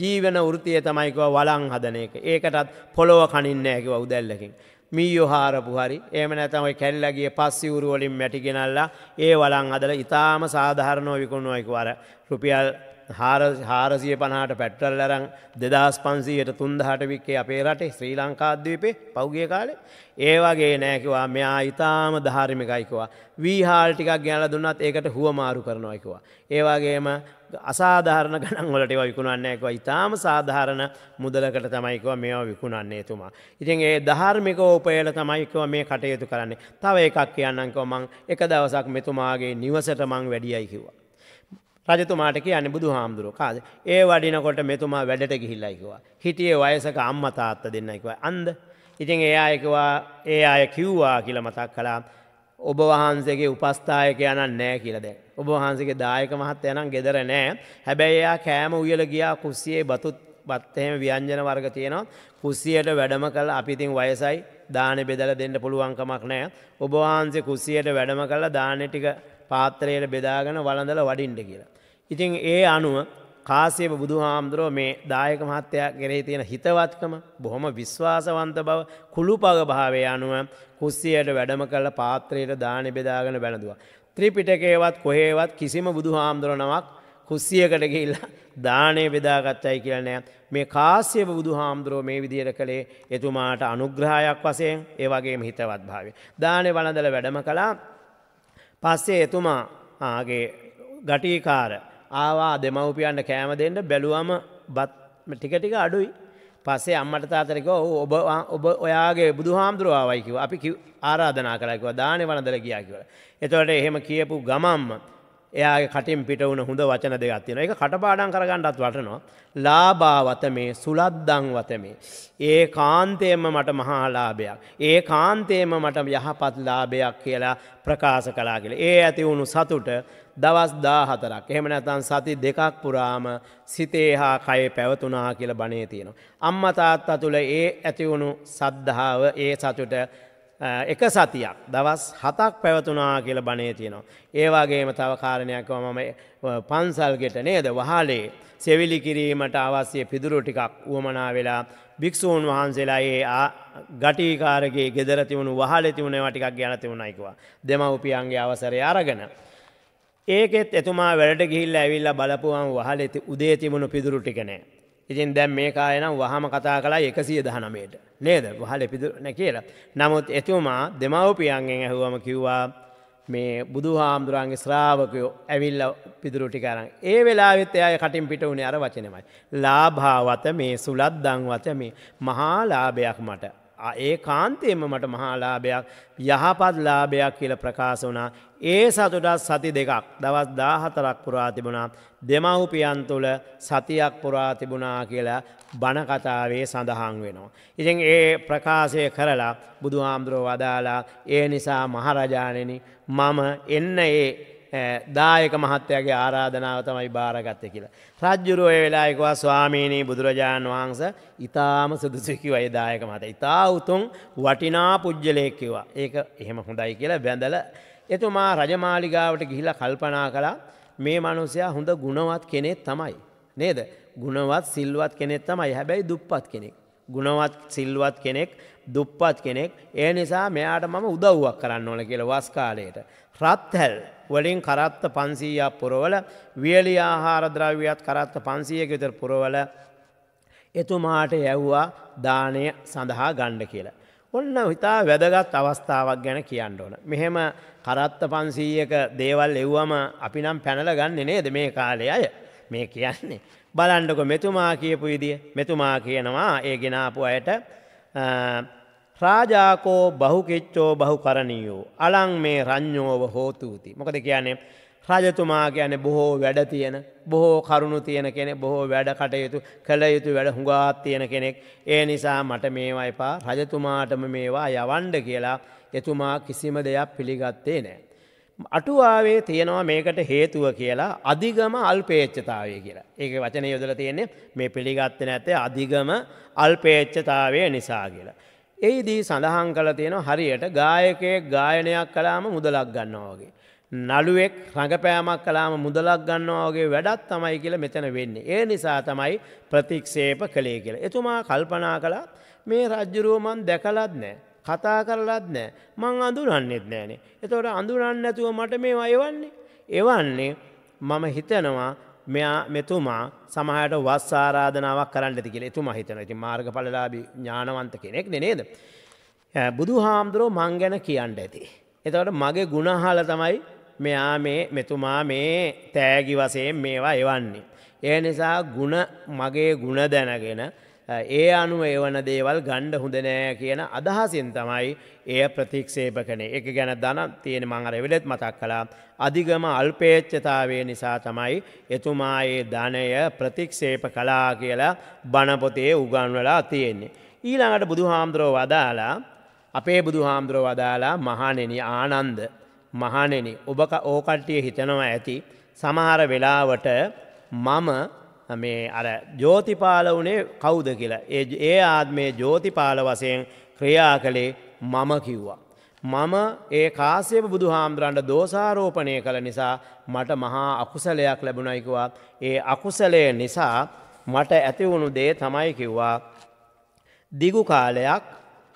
ජීවන ෘතිය තමයිකව වලං හදන එක ඒකටත් පොළොව කනින්න ඇකිව උදැල්ලකින්. මීයොහාරපු හරි ඒම නැතම කැල්ලගේ පස්සිවුරු වලින් මැටිගෙනල්ලා ඒ වලන් අදල ඉතාම සාධාරණෝ විකුණුවයිකවර රුපියල් හාරසිය පනහට පැටල් ලරං දෙදස් පන්සීයට තුන්දහට වික්කේ අපේ රටේ ශ්‍රී ලංකාද්වීපේ පෞගිය කාලේ ඒවගේ නෑකිවා මෙයා ඉතාම ධාර්මිකයිකවා වීහාල්ටිකක් ගැල දුන්නත් ඒකට හුව මාරු කරනවයිකවා. ඒවාගේම අසාධාරණ ගණන් වලට විකුණන්නේක ඉතාම සාධාරණ මුදලකට තමයිකව මේවා විකුණන්නේ තුමා. ඉතින් ඒ ධාර්මික උපයල තමයිකව මේ කටයුතු කරන්නේ තව එකක් කියන්නකව මං එක දවසක් මෙතුමාගේ නිවසට මං වැඩියයි කිවා. රජතුමාට කියන්න බුදු හාමුදුරුව කාද ඒ වඩිනකොට මෙතුමා වැඩට ගිහිල්ලයිකවා. හිටියේ වයසක අම්ම තාත්ත දෙන්නයිකව අන්ද. ඉතින් ඒ අයකවා ඒ අය කිව්වා කියල මතක් කලා ඔබ වහන්සේගේ උපස්ථායක යනන් නෑ කියලදැ. ඔබහන්සගේ දායක මහත් යනම් ගෙදර නෑ හැබැයි එයා කෑම උයල ගියා කුස්සියේ බතුත් පත්තහෙම ව්‍යංජන වර්ග තියෙනවා කුස්සියට වැඩම කළ අපිතින් වයසයි දාන බෙදල දෙන්න පුළුවන්කමක් නෑ ඔබවහන්සේ කුස්සියට වැඩම කළ දානෙටික පාත්‍රයට බෙදාගෙන වළඳල වඩින්ට කියලා. ඉතින් ඒ අනුව කාසියප බුදු හාමුදුරුව මේ දායක මහත්තයක් කෙරෙහි තියෙන හිතවත්කම බොහොම විශ්වාසවන්ත බව කුළු පග භාවය අනුව කුස්සියට වැඩම කළ පාත්‍රයට දානෙ බෙදාගෙන බැනදවා. ත්‍රීපිටකේවත් කොහේවත් කිසිම බුදු හාමුදුරනමක් කුස්සියකට ගිල්ලා දානය බෙදාගත්තයි කියලනෑ මේ කාස්්‍යප බුදු හාමුදුරුව මේ විදියට කළේ එතුමාට අනුග්‍රහයක් වසයෙන් ඒවගේ හිතවත් භාවය. දානය වලඳල වැඩම කළා පස්සේ එතුමා ආගේ ගටීකාර ආවා දෙමවපියන්ට කෑම දෙෙන්ට බැලුවම බත් ටිකටික අඩුයි පස්සේ අම්මට තාතරක ඔබ ඔබ ඔයාගේ බුදු හාමුදුරුවාවයි කිව අපි ආරාධනා කරකිව දානය වනදල ගියා කියවල. එතවට එහෙම කියපු ගමම්ම එයාගේ කටින් පිට වුණ හොඳ වචන දෙකක් තියෙනවා. ඒක කටපාඩම් කරගන්නත් වටනවා. ලාභා වතමේ සුලද්දං වතමේ. ඒ කාන්තේම මට මහා ලාභයක්. ඒ කාන්තේම මට යහපත් ලාභයක් කියලා ප්‍රකාශ කළා කියලා. ඒ ඇති වුණු සතුට දවස් 14ක්. එහෙම නැත්නම් සති දෙකක් පුරාම සිතේ හා කයේ පැවතුනා කියලා බණේ තියෙනවා. අම්මා තාත්තා තුල ඒ ඇති වුණු සද්ධාව ඒ සතුට එක සතියක් දවස් හතක් පැවතුනා කියල බණේ තියෙනවා. ඒවාගේම තව කාරණයක්ව මම පන්සල්ගෙට නේද වහලේ සෙවිලි කිරීමට අවස්්‍යය පිදුරු ටිකක් වුවමනා වෙලා භික්‍ෂූන් වහන්සේලා ඒ ගටිකාරගේ ගෙදරතිවුණු වහලෙතිවුණ වටිකක් ගැනතිවුණයිකවා දෙමවපියන්ගේ අවසරය අරගෙන. ඒකෙත් එතුමා වැඩට ගිල්ල ඇවිල්ල බලපුුවන් වහලෙති උදේ තිබුණු පිදුරු ටිකනේ. ඉතින් දැන් මේ කායනම් වහම කතා කලා එකසිය දහනමයට නේද වහල පිදුන කියලා. නමුත් එතුමා දෙමව්පියන්ගෙන් ඇහුවම කිව්වා මේ බුදු හාමුදුරන්ගේ ශ්‍රාවකයෝ ඇවිල්ල පිදුරු ටිකරන්. ඒ වෙලාවිත් එය කටින් පිට වුණේ අර වචනමයි. ලාභාවත මේ සුලත් දංවත මේ මහා ලාභයක් මට ඒ කාන්තයම මට මහාලාභයක් යහපත් ලාභයක් කියල ප්‍රකාශ වනා. ඒ සතුටත් සති දෙකක් දවස් දාහතරක් පුරාතිබුණා දෙමව්පියන් තුළ සතියක් පුරාතිබුණා කියලා බණකතාවේ සඳහන් වෙනවා. ඉතින් ඒ ප්‍රකාශය කරලා බුදු හාමුදුරුව වදාලා ඒ නිසා මහරජාණෙන මම එන්න ඒ දායක මහත්තයගේ ආරාධනාව තමයි භාරගත්ත කියලා. රජ්ජුරුව වෙලායකවා ස්වාමීනී බුදුරජාණන් වහන්ස ඉතාම සුදුසකිව අයදායක මත. ඉතා උතුන් වටිනා පුද්ජලයෙක්කිවා. ඒක එහෙම හොඳයි කියලා බැඳල. එතුමා රජමාලිගාවට ගිහිල කල්පනා කලා මේ මනුසයා හොඳ ගුණවත් කෙනෙත් තමයි. නේද. ගුණවත් සිල්වත් කෙනෙත් තමයි හැබැයි දුප්පත් කෙනෙක්. ගුණවත් සිල්වත් කෙනෙක් දුප්පත් කෙනෙක් ඒ නිසා මෙයාට මම උදව්වක් කරන්න ඕන කියලා වස්කාලයට. රත්හැල් වලින් කරත්ත පන්සීයක් පුරවල වියලි ආහාරද්‍රව්‍යත් කරත්ත පන්සියක විතර පුරවල එතුමාට යැව්වා දානය සඳහා ගණ්ඩ කියලා. ඔන්න හිතා වැදගත් අවස්ථාවක් ගැන කියන්න ඕන. මෙහෙම කරත්ත පන්සීයක දේවල් එව්වම අපි නම් පැනල ගන්න නේද මේ කාලය අය මේ කියන්නේ. බලන්ඩක මෙතුමා කියපු විදිිය මෙතුමා කියනවා ඒ ගෙනාපු අයට රාජාකෝ බහුකිච්චෝ බහු කරණීයෝ. අලං මේ රං්ඥෝව හෝතුූති. මොකද කියන්නේ. රජතුමා ගැන බොහෝ වැඩ තියෙන බොහෝ කරුණු තියෙන කෙනෙ බොහෝ වැඩ කටයුතු කළ යුතු වැඩ හුඟාත් තියෙන කෙනෙක් ඒ නිසා මට මේවා එපා රජතුමාටම මේවා යවන්ඩ කියලා එතුමා කිසිම දෙයක් පිළිගත්තේ නෑ. අටුවාවේ තියෙනවා මේකට හේතුව කියලා අධිගම අල්පේච්චතාවය කියලා ඒක වචන යොදල තියෙන්නේ මේ පිළිගත්තෙන ඇතේ අධිගම අල්පේච්චතාවය නිසා කියලා. එයිදී සඳහන් කළ තියෙන හරියට ගායකයෙක් ගායනයක් කලාම මුදලක් ගන්නවා වගේ. නළුවෙක් රඟපෑමක් කලාම මුදලක් ගන්නවා වගේ වැඩත් තමයි කියලා මෙතන වෙන්නේ. ඒ නිසා තමයි ප්‍රතික්ෂේප කළේ කියලා. එතුමා කල්පනා කළා මේ රජ්ජුරුව මන් දැකලත් නෑ. කතා කරලත් නෑ. මං අඳුරන්නෙත් නෑනේ. එතවට අඳුරන්න නැතුව මට මේ අයවන්නේ. එවන්නේ මම හිතනවා මෙයා මෙතුමා සමහට වස් ආරාධනාවක් කරන්න ඇති කියල එතුමා හිතන ති මාර්ග පලලාබි ඥානවන්ත කෙනෙක් නේද. බුදු හාමුදුරුව මං ගැන කියන්න ඇති. එතවට මගේ ගුණහාල තමයි මෙයා මේ මෙතුමා මේ තෑගි වසයෙන් මේවා එවන්නේ. ඒ නිසා ගුණ මගේ ගුණ දැනගෙන ඒ අනුව එවන දේවල් ගණ්ඩ හොඳ නෑ කියන අදහසින් තමයි එය ප්‍රතික්ෂේප කනේ එක ගැන දන තියෙන මංර වෙලෙත් මතක් කලා අධිගම අල්පේච්චතාවේ නිසා තමයි එතුමායේ ධනය ප්‍රතික්ෂේප කලා කියලා බණපොතේ උගන්වලා තියෙන්නේ. ඊළඟට බුදුහාමුදුරෝ වදාලා අපේ බුදුහාමුදුරෝ වදාලා මහනෙන ආනන්ද මහනෙන ඔබ ඕකට්ටිය හිතනවා ඇති සමහර වෙලාවට මම මේ අර ජෝතිපාල වනේ කවුද කියලා. ඒ ආත්මේ ජෝතිපාල වසයෙන් ක්‍රියා කළේ මම කිව්වා. මම ඒ කාසේප බුදු හාමුදුරන්ට දෝසාරෝපනය කළ නිසා මට මහා අකුසලයක් ලැබුණයිකවා. ඒ අකුසලය නිසා මට ඇතිවුණු දේ තමයි කිව්වා. දිගු කාලයක්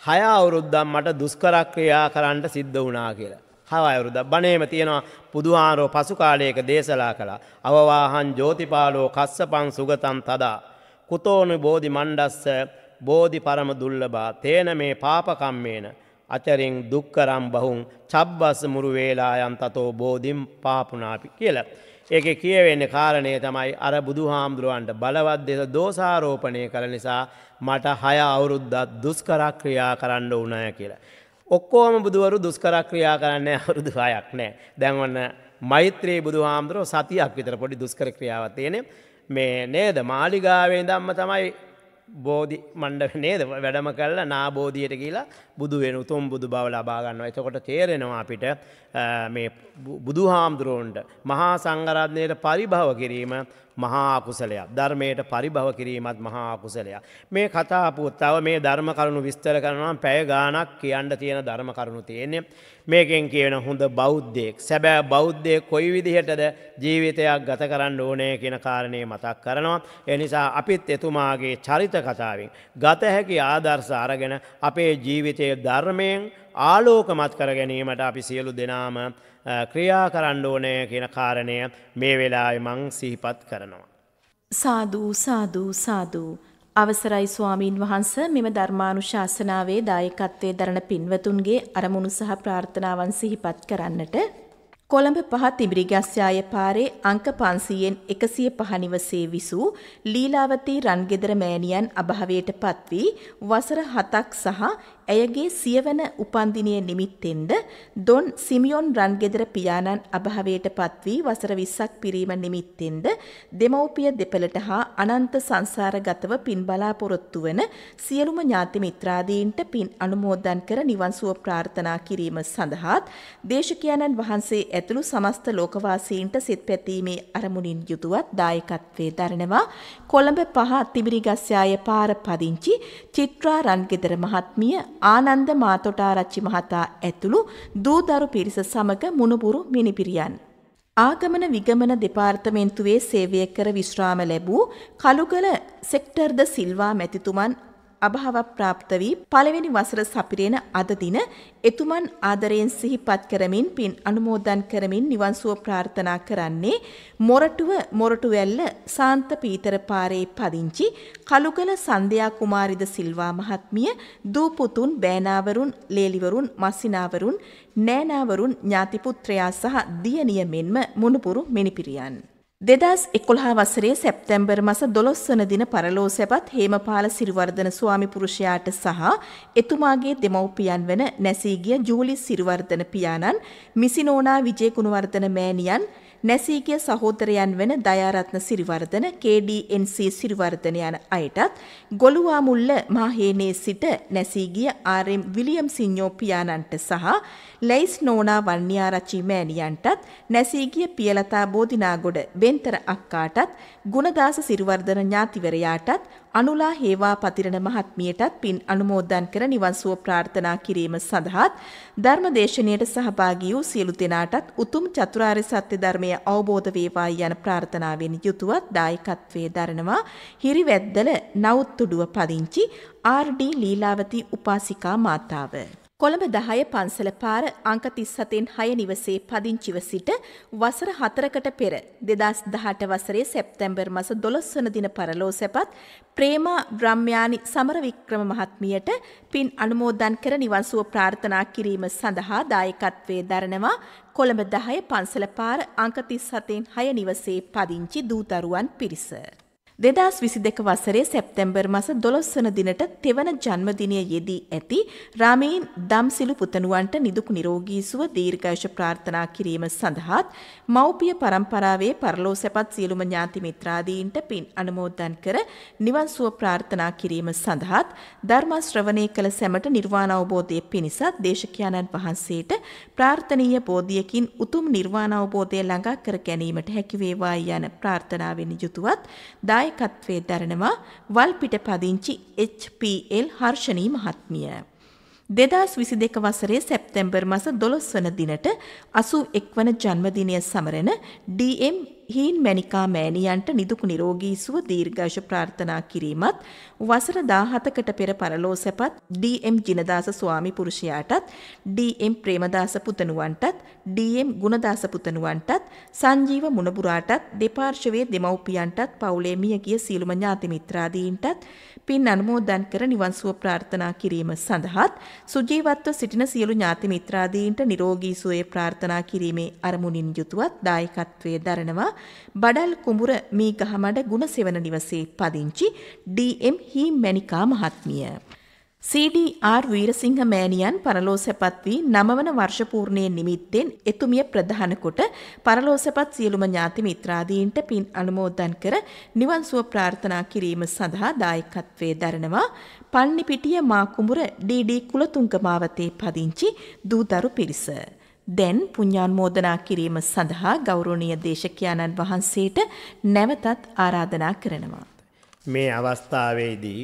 හය අවුරුද්දම් මට දුස්කරක්‍රියා කරන්නට සිද්ධ වනා කියලා. හවයවුරුද බනේම තියෙනවා පුදුහාරෝ පසුකාලයක දේශලා කළා. අවවාහන් ජෝතිපාලෝ කස්සපං සුගතන් තදා. කුතෝනු බෝධි මණ්ඩස්ස බෝධි පරම දුල්ලබා තේන මේ පාපකම්මේන. අචරින් දුක්කරම් බහුන් චබ්බස් මුරු වේලායන් තතෝ බෝධිම් පාපුනාපි කියලා. ඒක කියවෙන්න කාරණය තමයි අර බුදු හාමුදුරුවන්ට බලවත් දෙස දෝසාරෝපනය කළ නිසා මට හය අවුරුද්දත් දුස්කරක්‍රියා කරන්න උනය කියලා. ඔක්කෝම බුදුවරු දුස්කරක් ක්‍රියා කරන්න අවුරුදු හයක් නෑ දැන්වන්න මෛත්‍රයේ බුදු හාමුදුරුව සතියක් විතර පොඩි දුස්කර ක්‍රියාවත්තයන මේ නේද මාලිගාවේ දම්ම තමයි බෝධි මණ්ඩ නේද වැඩම කල්ලා නාබෝධියයට කියලා බුදු වෙන උතුම් බුදු බව ලබා ගන්නවා. එතකොට තේරෙනවා අපිට මේ බුදු හාමුදුරුවන්ට මහා සංගරත්නයට පරිභව කිරීම මහාකුසලයක් ධර්මයට පරිභව කිරීමත් මහාකුසලයක්. මේ කතාපුත්තව මේ ධර්ම කරුණු විස්තර කරනවා පැය ගානක් කියන්න තියෙන ධර්ම කරුණු තියෙන්නේ. මේකෙන් කියන හොඳ බෞද්ධයෙක් සැබෑ බෞද්ධය කොයි විදිහටද ජීවිතයක් ගත කරන්න ඕනය කියන කාරණය මතක් කරනවා. එනිසා අපිත් එතුමාගේ චරිත කතාවෙන් ගත හැකි ආදර්ශ අරගෙන අපේ ජීවිතය ඒ ධර්මයෙන් ආලෝකමත් කර ගැනීමට අපි සියලු දෙනාම ක්‍රියා කරන්න ඕනය කියන කාරණය මේ වෙලායි මං සිහිපත් කරනවා. සාධූ සාධූ සාධූ. අවසරයි ස්වාමීන් වහන්ස මෙම ධර්මානු ශාසනාවේ දායකත්වය දරණ පින්වතුන්ගේ අරමුණු සහ ප්‍රාර්ථනාවන් සිහිපත් කරන්නට. කොළඹ පහත් ඉබිරිගස්්‍යාය පාරේ අංක පන්සීයෙන් එකසිය පහනිවසේ විසූ ලීලාවතී රන්ගෙදර මෑණියන් අභාවයට පත්වී වසර හතක් සහ ඇයගේ සියවන උපන්දිනය නිමිත්තෙන්ද දොන් සිමියොන් රන්ගෙදර පියාණන් අභාවයට පත්වී වසර 20ක් පිරීම නිමිත්තෙන්ද දෙමව්පිය දෙපළට හා අනන්ත සංසාරගතව පින් බලාපොරොත්තු වන සියලුම ඥාති මිත්‍රාදීන්ට පින් අනුමෝදන් කර නිවන් සුව ප්‍රාර්ථනා කිරීම සඳහාත් දේශකයන්න් වහන්සේ ඇතුළු සමස්ත ලෝකවාසීන්ට සිත් පැතීමේ අරමුණින් යුතුවත් දායකත්වයේ දරනවා කොළඹ පහ තිබිරිගස්යාය පාර පදිංචි චිත්‍රා රන්ගෙදර මහත්මිය ආනන්ද මාතොටාරච්චි මහතා ඇතුළු දූදරු පිරිස සමග මුණුපුරු මිනිපිරියන්. ආගමන විගමන දෙපාර්තමේන්තුවේ සේවය කර විශ්‍රාම ලැබූ කළුගල සෙක්ටර්ද සිල්වා මැතිතුමන් අභාවක් ප්‍රාප්ත වී පළවෙනි වසර සපිරෙන අද දින එතුමන් ආදරයෙන් සිහිපත් කරමින් පින් අනුමෝදන් කරමින් නිවන් සුව ප්‍රාර්ථනා කරන්නේ මොරටුව මොරටු වැල්ල සාන්ත පීතර පාරේ පදිංචි කලුගල සන්ධ්‍යා කුමාරිද සිල්වා මහත්මිය දූ පුතුන් බෑනාවරුන් ලේලිවරුන් මස්සිනාවරුන් නෑනාවරුන් ඥාති පුත්‍රයා සහ දියණිය මෙන්ම මුණුපුරු මිනිපිරියන් දෙදස් එකොළහා වසරේ සැප්තැම්බර් මස දොළොස්වන දින පරලෝ සැපත් හේමපාල සිරිවර්ධන ස්වාමි පුරුෂයාට සහ එතුමාගේ දෙමව්පියන් වන නැසීගිය ජූලි සිරිවර්ධන පියාණන් මිසිනෝනා විජයකුණුවර්ධන මෑණියන් නැසී ගිය සහෝදරයන් වෙන දයාරත්න සිරිවර්ධන, KDNC සිරිවර්ධන යන අයටත් ගොළුවාමුල්ල මාහේනේ සිට නැසී ගිය RM විලියම් සිඤ්ඤෝ පියාණන්ට සහ ලයිස් නෝනා වන්නියාරච්චි මෑණියන්ටත් නැසී ගිය පියලතා බෝධිනාගොඩ බෙන්තර අක්කාටත් ගුණදාස සිරිවර්ධන ඥාතිවරයාටත් අනුලා හේවා පතිරණ මහත්මියටත් පින් අනුමෝදන් කර නිවන් සුව ප්‍රාර්ථනා කිරීම සඳහාත් ධර්ම දේශනයට සහභාගී වූ සියලු දෙනාටත් උතුම් චතුරාර්ය සත්‍ය ධර්මය අවබෝධ වේවායි යන ප්‍රාර්ථනාවෙන් යුතුවත් දායකත්වයේ දරනවා හිරිවැද්දල නවුත්තුඩුව පදිංචි ආර්.ඩී. ලීලාවති උපාසිකා මාතාව කොළඹ දහය පන්සල පාර අංකතිස්සතෙන් හය නිවසේ පදිංචිව සිට වසර හතරකට පෙර දෙදස් දහට වසරේ සැප්තැම්බර් මස දොළොස්වන දින පරලෝ සැපත් ප්‍රේමා බ්‍රම්්‍යානි සමරවික්‍රම මහත්මියට පින් අනුමෝදන් කර නිවන්සුව ප්‍රාර්ථනා කිරීම සඳහා දායකත්වය දරනවා කොළඹ දහය පන්සල පාර අංකතිස්සතෙන් හය නිවසේ පදිංචි දූතරුවන් පිරිස. දෙදස් විසි දෙක වසරේ සැප්තැම්බර් මස දොළොස්වන දිනට තෙවන ජන්මදිනය යෙදී ඇති රාමීන් දම්සිලු පුතනුවන්ට නිදුක් නිරෝගී සුව දීර්ඝායුෂ ප්‍රාර්ථනා කිරීම සඳහාත් මව්පිය පරම්පරාවේ පරලෝ සැපත් සියලුම ඥාති මිත්‍රාදීන්ට පින් අනුමෝදන් කර නිවන් සුව ප්‍රාර්ථනා කිරීම සඳහාත් ධර්ම ශ්‍රවණය කළ සැමට නිර්වාණ අවබෝධය පිණිසත් දේශකයන්න් වහන්සේට ප්‍රාර්ථනීය බෝධියකින් උතුම් නිර්වාණ අවබෝධය ළඟා කර ගැනීමට හැකිවේවායි යන ප්‍රාර්ථනාවෙන් යුතුවත් දාය දායකත්වයේ දරනවා වල්පිට පදිංචි HPL හර්ෂණී මහත්මිය. දෙදස් විසි දෙක වසරේ සැප්තැම්බර් මස දොළොස් වන දිනට අසු එක්වන ජන්මදිනය සමරෙන ඩම් හීන් මැනිකා මෑණියන්ට නිදුකු නිරෝගී සුව දීර්ඝාෂ ප්‍රාර්ථනා කිරීමත් වසර දාහතකට පෙර පරලෝ සැපත් ඩම් ජිනදාස ස්වාමි පුරුෂයාටත් ඩම් ප්‍රේමදාස පුතනුවන්ටත් ඩම් ගුණදාස පුතනුවන්ටත් සංජීව මුණපුරාටත් දෙපාර්ශවයේ දෙමව්පියන්ටත් පවුලේ මියගිය සියලුම ඥාති මිත්‍රාදීන්ටත් පින් අනුමෝදන් කර නිවන් සුව ප්‍රාර්ථනා කිරීම සඳහාත් සුජීවත්ව සිටින සියලු ඥාති මිත්‍රාදීන්ට නිරෝගී සුවය ප්‍රාර්ථනා කිරීමේ අරමුණින් යුතුවත් දායකත්වයේ දරනවා බඩල් කුඹුර මීගහමඩ ගුණසෙවන නිවසේ පදිංචි ඩී.එම්. හී මැනිකා මහත්මිය සීඩී.ආර් වීරසිංහ මෑණියන් පරලෝ සැපත් වී නමවන වර්ෂපූර්ණයේ නිමිත්තෙන් එතුමිය ප්‍රධාන කොට පරලෝ සැපත් සියලුම ඥාති මිත්‍රාදීන්ට පින් අනුමෝදන් කර නිවන් සුව ප්‍රාර්ථනා කිරීම සඳහා දායකත්වයේ දරනවා පන්නිපිටිය මාකුඹුර ඩී.ඩී. කුලතුංග මාවතේ පදිංචි දූදරු පිරිස. දැන් පුණ්‍යානුමෝදනා කිරීම සඳහා ගෞරවනීය දේශකයාණන් වහන්සේට නැවතත් ආරාධනා කරනවා. මේ අවස්ථාවේදී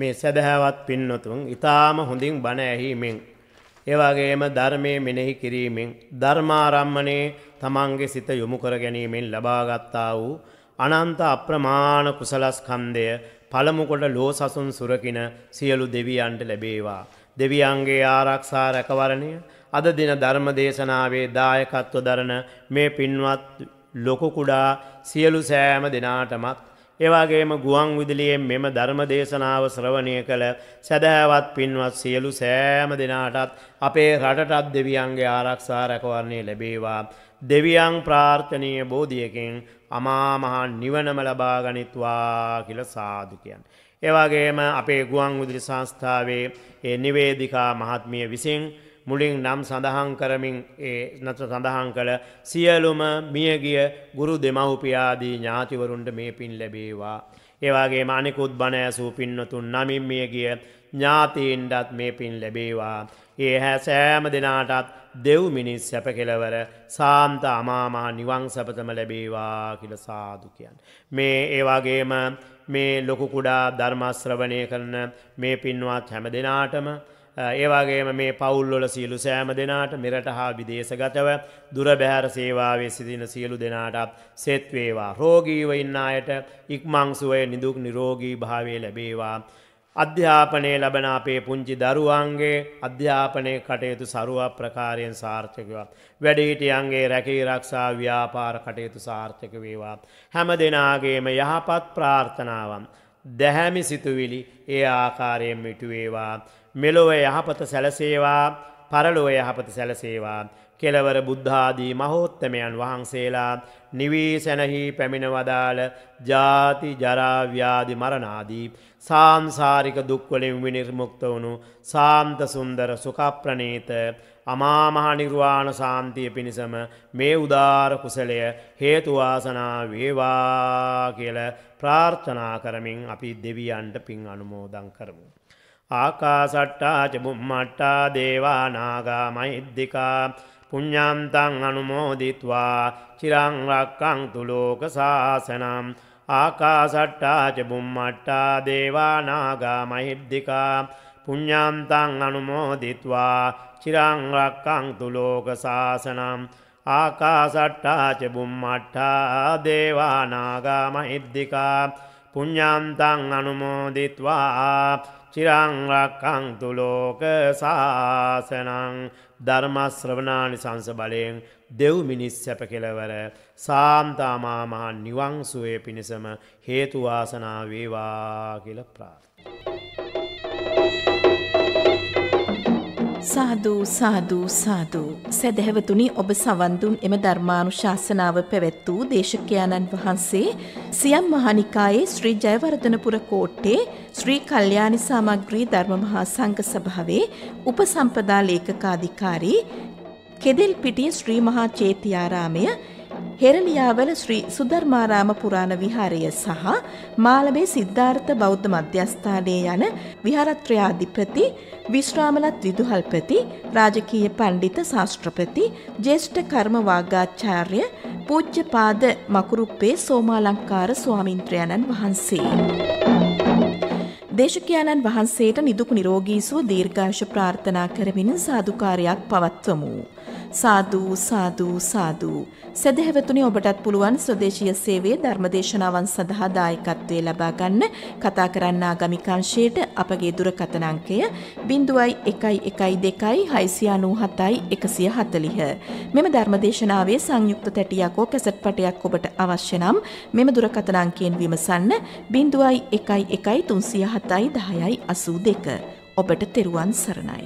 මේ සැදහැවත් පින්නතුන් ඊ타ම හොඳින් බණ ඇහිමෙන් එවැගේම ධර්මයේ මෙනෙහි කිරීමෙන් ධර්මාරම්මණේ තමන්ගේ සිත යොමු කර ගැනීමෙන් ලබාගත්තා වූ අනන්ත අප්‍රමාණ කුසලස්කන්ධය පළමු කොට ලෝ සසුන් සුරකින සියලු දෙවියන්ට ලැබේවා දෙවියන්ගේ ආරක්ෂා රැකවරණය අද දින ධර්ම දේශනාවේ දායකත්ව දරන මේ පින්වත් ලොකු කුඩා සියලු සෑම දිනාටමත් ඒවාගේම ගුවන් විදුලියෙන් මෙම ධර්ම දේශනාව ශ්‍රවණය කළ සැදෑවත් පින්වත් සියලු සෑම දෙනාටත් අපේ රටටත් දෙවියන්ගේ ආරක්ෂා රැකවරණය ලැබේවා. දෙවියන් ප්‍රාර්ථනය බෝධියකින් අමාමහා නිවනම ලබාගනිත්වා කියල සාධකයන්. ඒවාගේම අපේ ගුවන් විදුලි සංස්ථාවේ ඒ නිවේදිකා මහත්මිය විසින්. මුලින් නම් සඳහන් කරමින් ඒ නත සඳහන් කළ සියලුම මියගිය ගුරු දෙමව්පියාදී ඥාතිවරුන්ට මේ පින් ලැබේවා. ඒවාගේ මානෙකුත් බණ ඇසූ පින්නතුන් නමින් මියගිය ඥාතීන්ටත් මේ පින් ලැබේවා. ඒ හැ සෑම දෙනාටත් දෙව් මිනිස් සැප කෙලවර සාන්ත අමාමා නිවං සපතම ලැබේවා කියල සාදුකයන්. මේ ඒවාගේම මේ ලොකුකුඩා ධර්මශ්‍රවනය කරන මේ පින්වත් හැම දෙනාටම ඒවාගේම මේ පවුල්ලොල සියලු සෑම දෙනාට මෙරට හා විදේශගතව දුරබැහැර සේවාවේ සිදින සියලු දෙනාටත් සෙත්වේවා. රෝගීව ඉන්න අයට ඉක්මංසුවය නිදුක් නිරෝගී භාවේ ලැබේවා. අධ්‍යාපනය ලබන අපේ පුංචි දරුවන්ගේ අධ්‍යාපනය කටයුතු සරුව ප්‍රකාරයෙන් සාර්ථකවා. වැඩහිටියන්ගේ රැකී රක්ෂා ව්‍යාපාර කටයුතු සාර්ථක වේවා. හැම දෙනාගේම යහපත් ප්‍රාර්ථනාවන්. දැහැමි සිතුවිලි ඒ ආකාරයෙන් මිටුවේවා. මෙලොව යහපත සැලසේවා පරලොව යහපත සැලසේවා. කෙලවර බුද්ධාදී මහෝත්තමයන් වහන්සේලා නිවී සැනහි පැමිණ වදාළ ජාති ජරාව්‍යාදි මරණාදී. සාංසාරික දුක්වලින් විනිර්මුක්ත වුණු සාන්ත සුන්දර සුකප්‍රනීත අමාමහනිර්වාණ සාන්තිය පිණිසම මේ උදාර කුසලය හේතුවාසනා වේවා කියල ප්‍රාර්ථනා කරමින් අපි දෙවියන්ට පින් අනුමෝදං කරමු. ආකාසට්ටා චබුම්මට්ටා දේවානාගා මෛද්දිකා පුඤ්ඥන්තං අනුමෝදිත්වා චිරංරක්කං තුලෝක සාසනම් ආකාසට්ටා චබුම්මට්ටා දේවානාගා මහිද්දිකා පුඤ්ඥන්තං අනුමෝදිත්වා චිරංරක්කං තුලෝක සාසනම් ආකාසට්ටා චබුම්මට්ටා දේවානාගා මහිද්දිකා පුඤ්ඥන්තං අනුමෝදිත්වා චිරංරක්කංතු ලෝක සාසනං ධර්මශ්‍රවනානි සංස බලයෙන් දෙව් මිනිස් සැප කෙලවර සාන්තාමාමා නිවංසුවේ පිණිසම හේතුවාසනා වේවා කියල ප්‍රාත්. සාදූ සාදූ සාදූ සැදැහැවතුනි ඔබ සවන්දුන් එම ධර්මානු ශාසනාව පැවැත් වූ දේශකයාණන් වහන්සේ සියම් මහනිකායේ ශ්‍රී ජයවර්ධනපුර කෝට්ටේ ශ්‍රී කල්්‍යානි සාමග්‍රී ධර්මමහා සංඝ සභාවේ උපසම්පදා ලේකකාධිකාරී කෙදෙල් පිටිය ශ්‍රී මහා චේතියාරාමය හෙරලියාවල ශ්‍රී සුධර්මාරාම පුරාණ විහාරය සහ මාලබේ සිද්ධාර්ථ බෞද්ධ මධ්‍යස්ථානයේ යන විහාරත්‍රයාධිපති විශ්‍රාමලත් විදුහල්පති රාජකීය පණ්ඩිත ශාස්ත්‍රපති ජේෂ්ඨ කර්ම වාගාචාර්ය පූජ්‍යපාද මකුරුප්පේ සෝමාලංකාර ස්වාමින්ත්‍රයන්න් වහන්සේ. දේශකයාණන් වහන්සේට නිදුක් නිරෝගී සුව දීර්ඝාෂ ප්‍රාර්ථනා කරමින් සාදුකාරයක් පවත්වමු. සාදූ සාදූ සාදූ. සැදැහැවතුනි ඔබටත් පුළුවන් ස්වදේශීය සේවයේ ධර්මදේශනාවන් සඳහා දායකත්වයේ ලබා ගන්න කතා කරන්න ආගමිකංශයට අපගේ දුරකථන අංකය 0112697140. මෙම ධර්මදේශනාවේ සංයුක්ත තැටියක් හෝ කැසට් පටයක් ඔබට අවශ්‍ය නම් මෙම දුරකථන අංකයෙන් විමසන්න 0113071082. ඔබට තෙරුවන් සරණයි.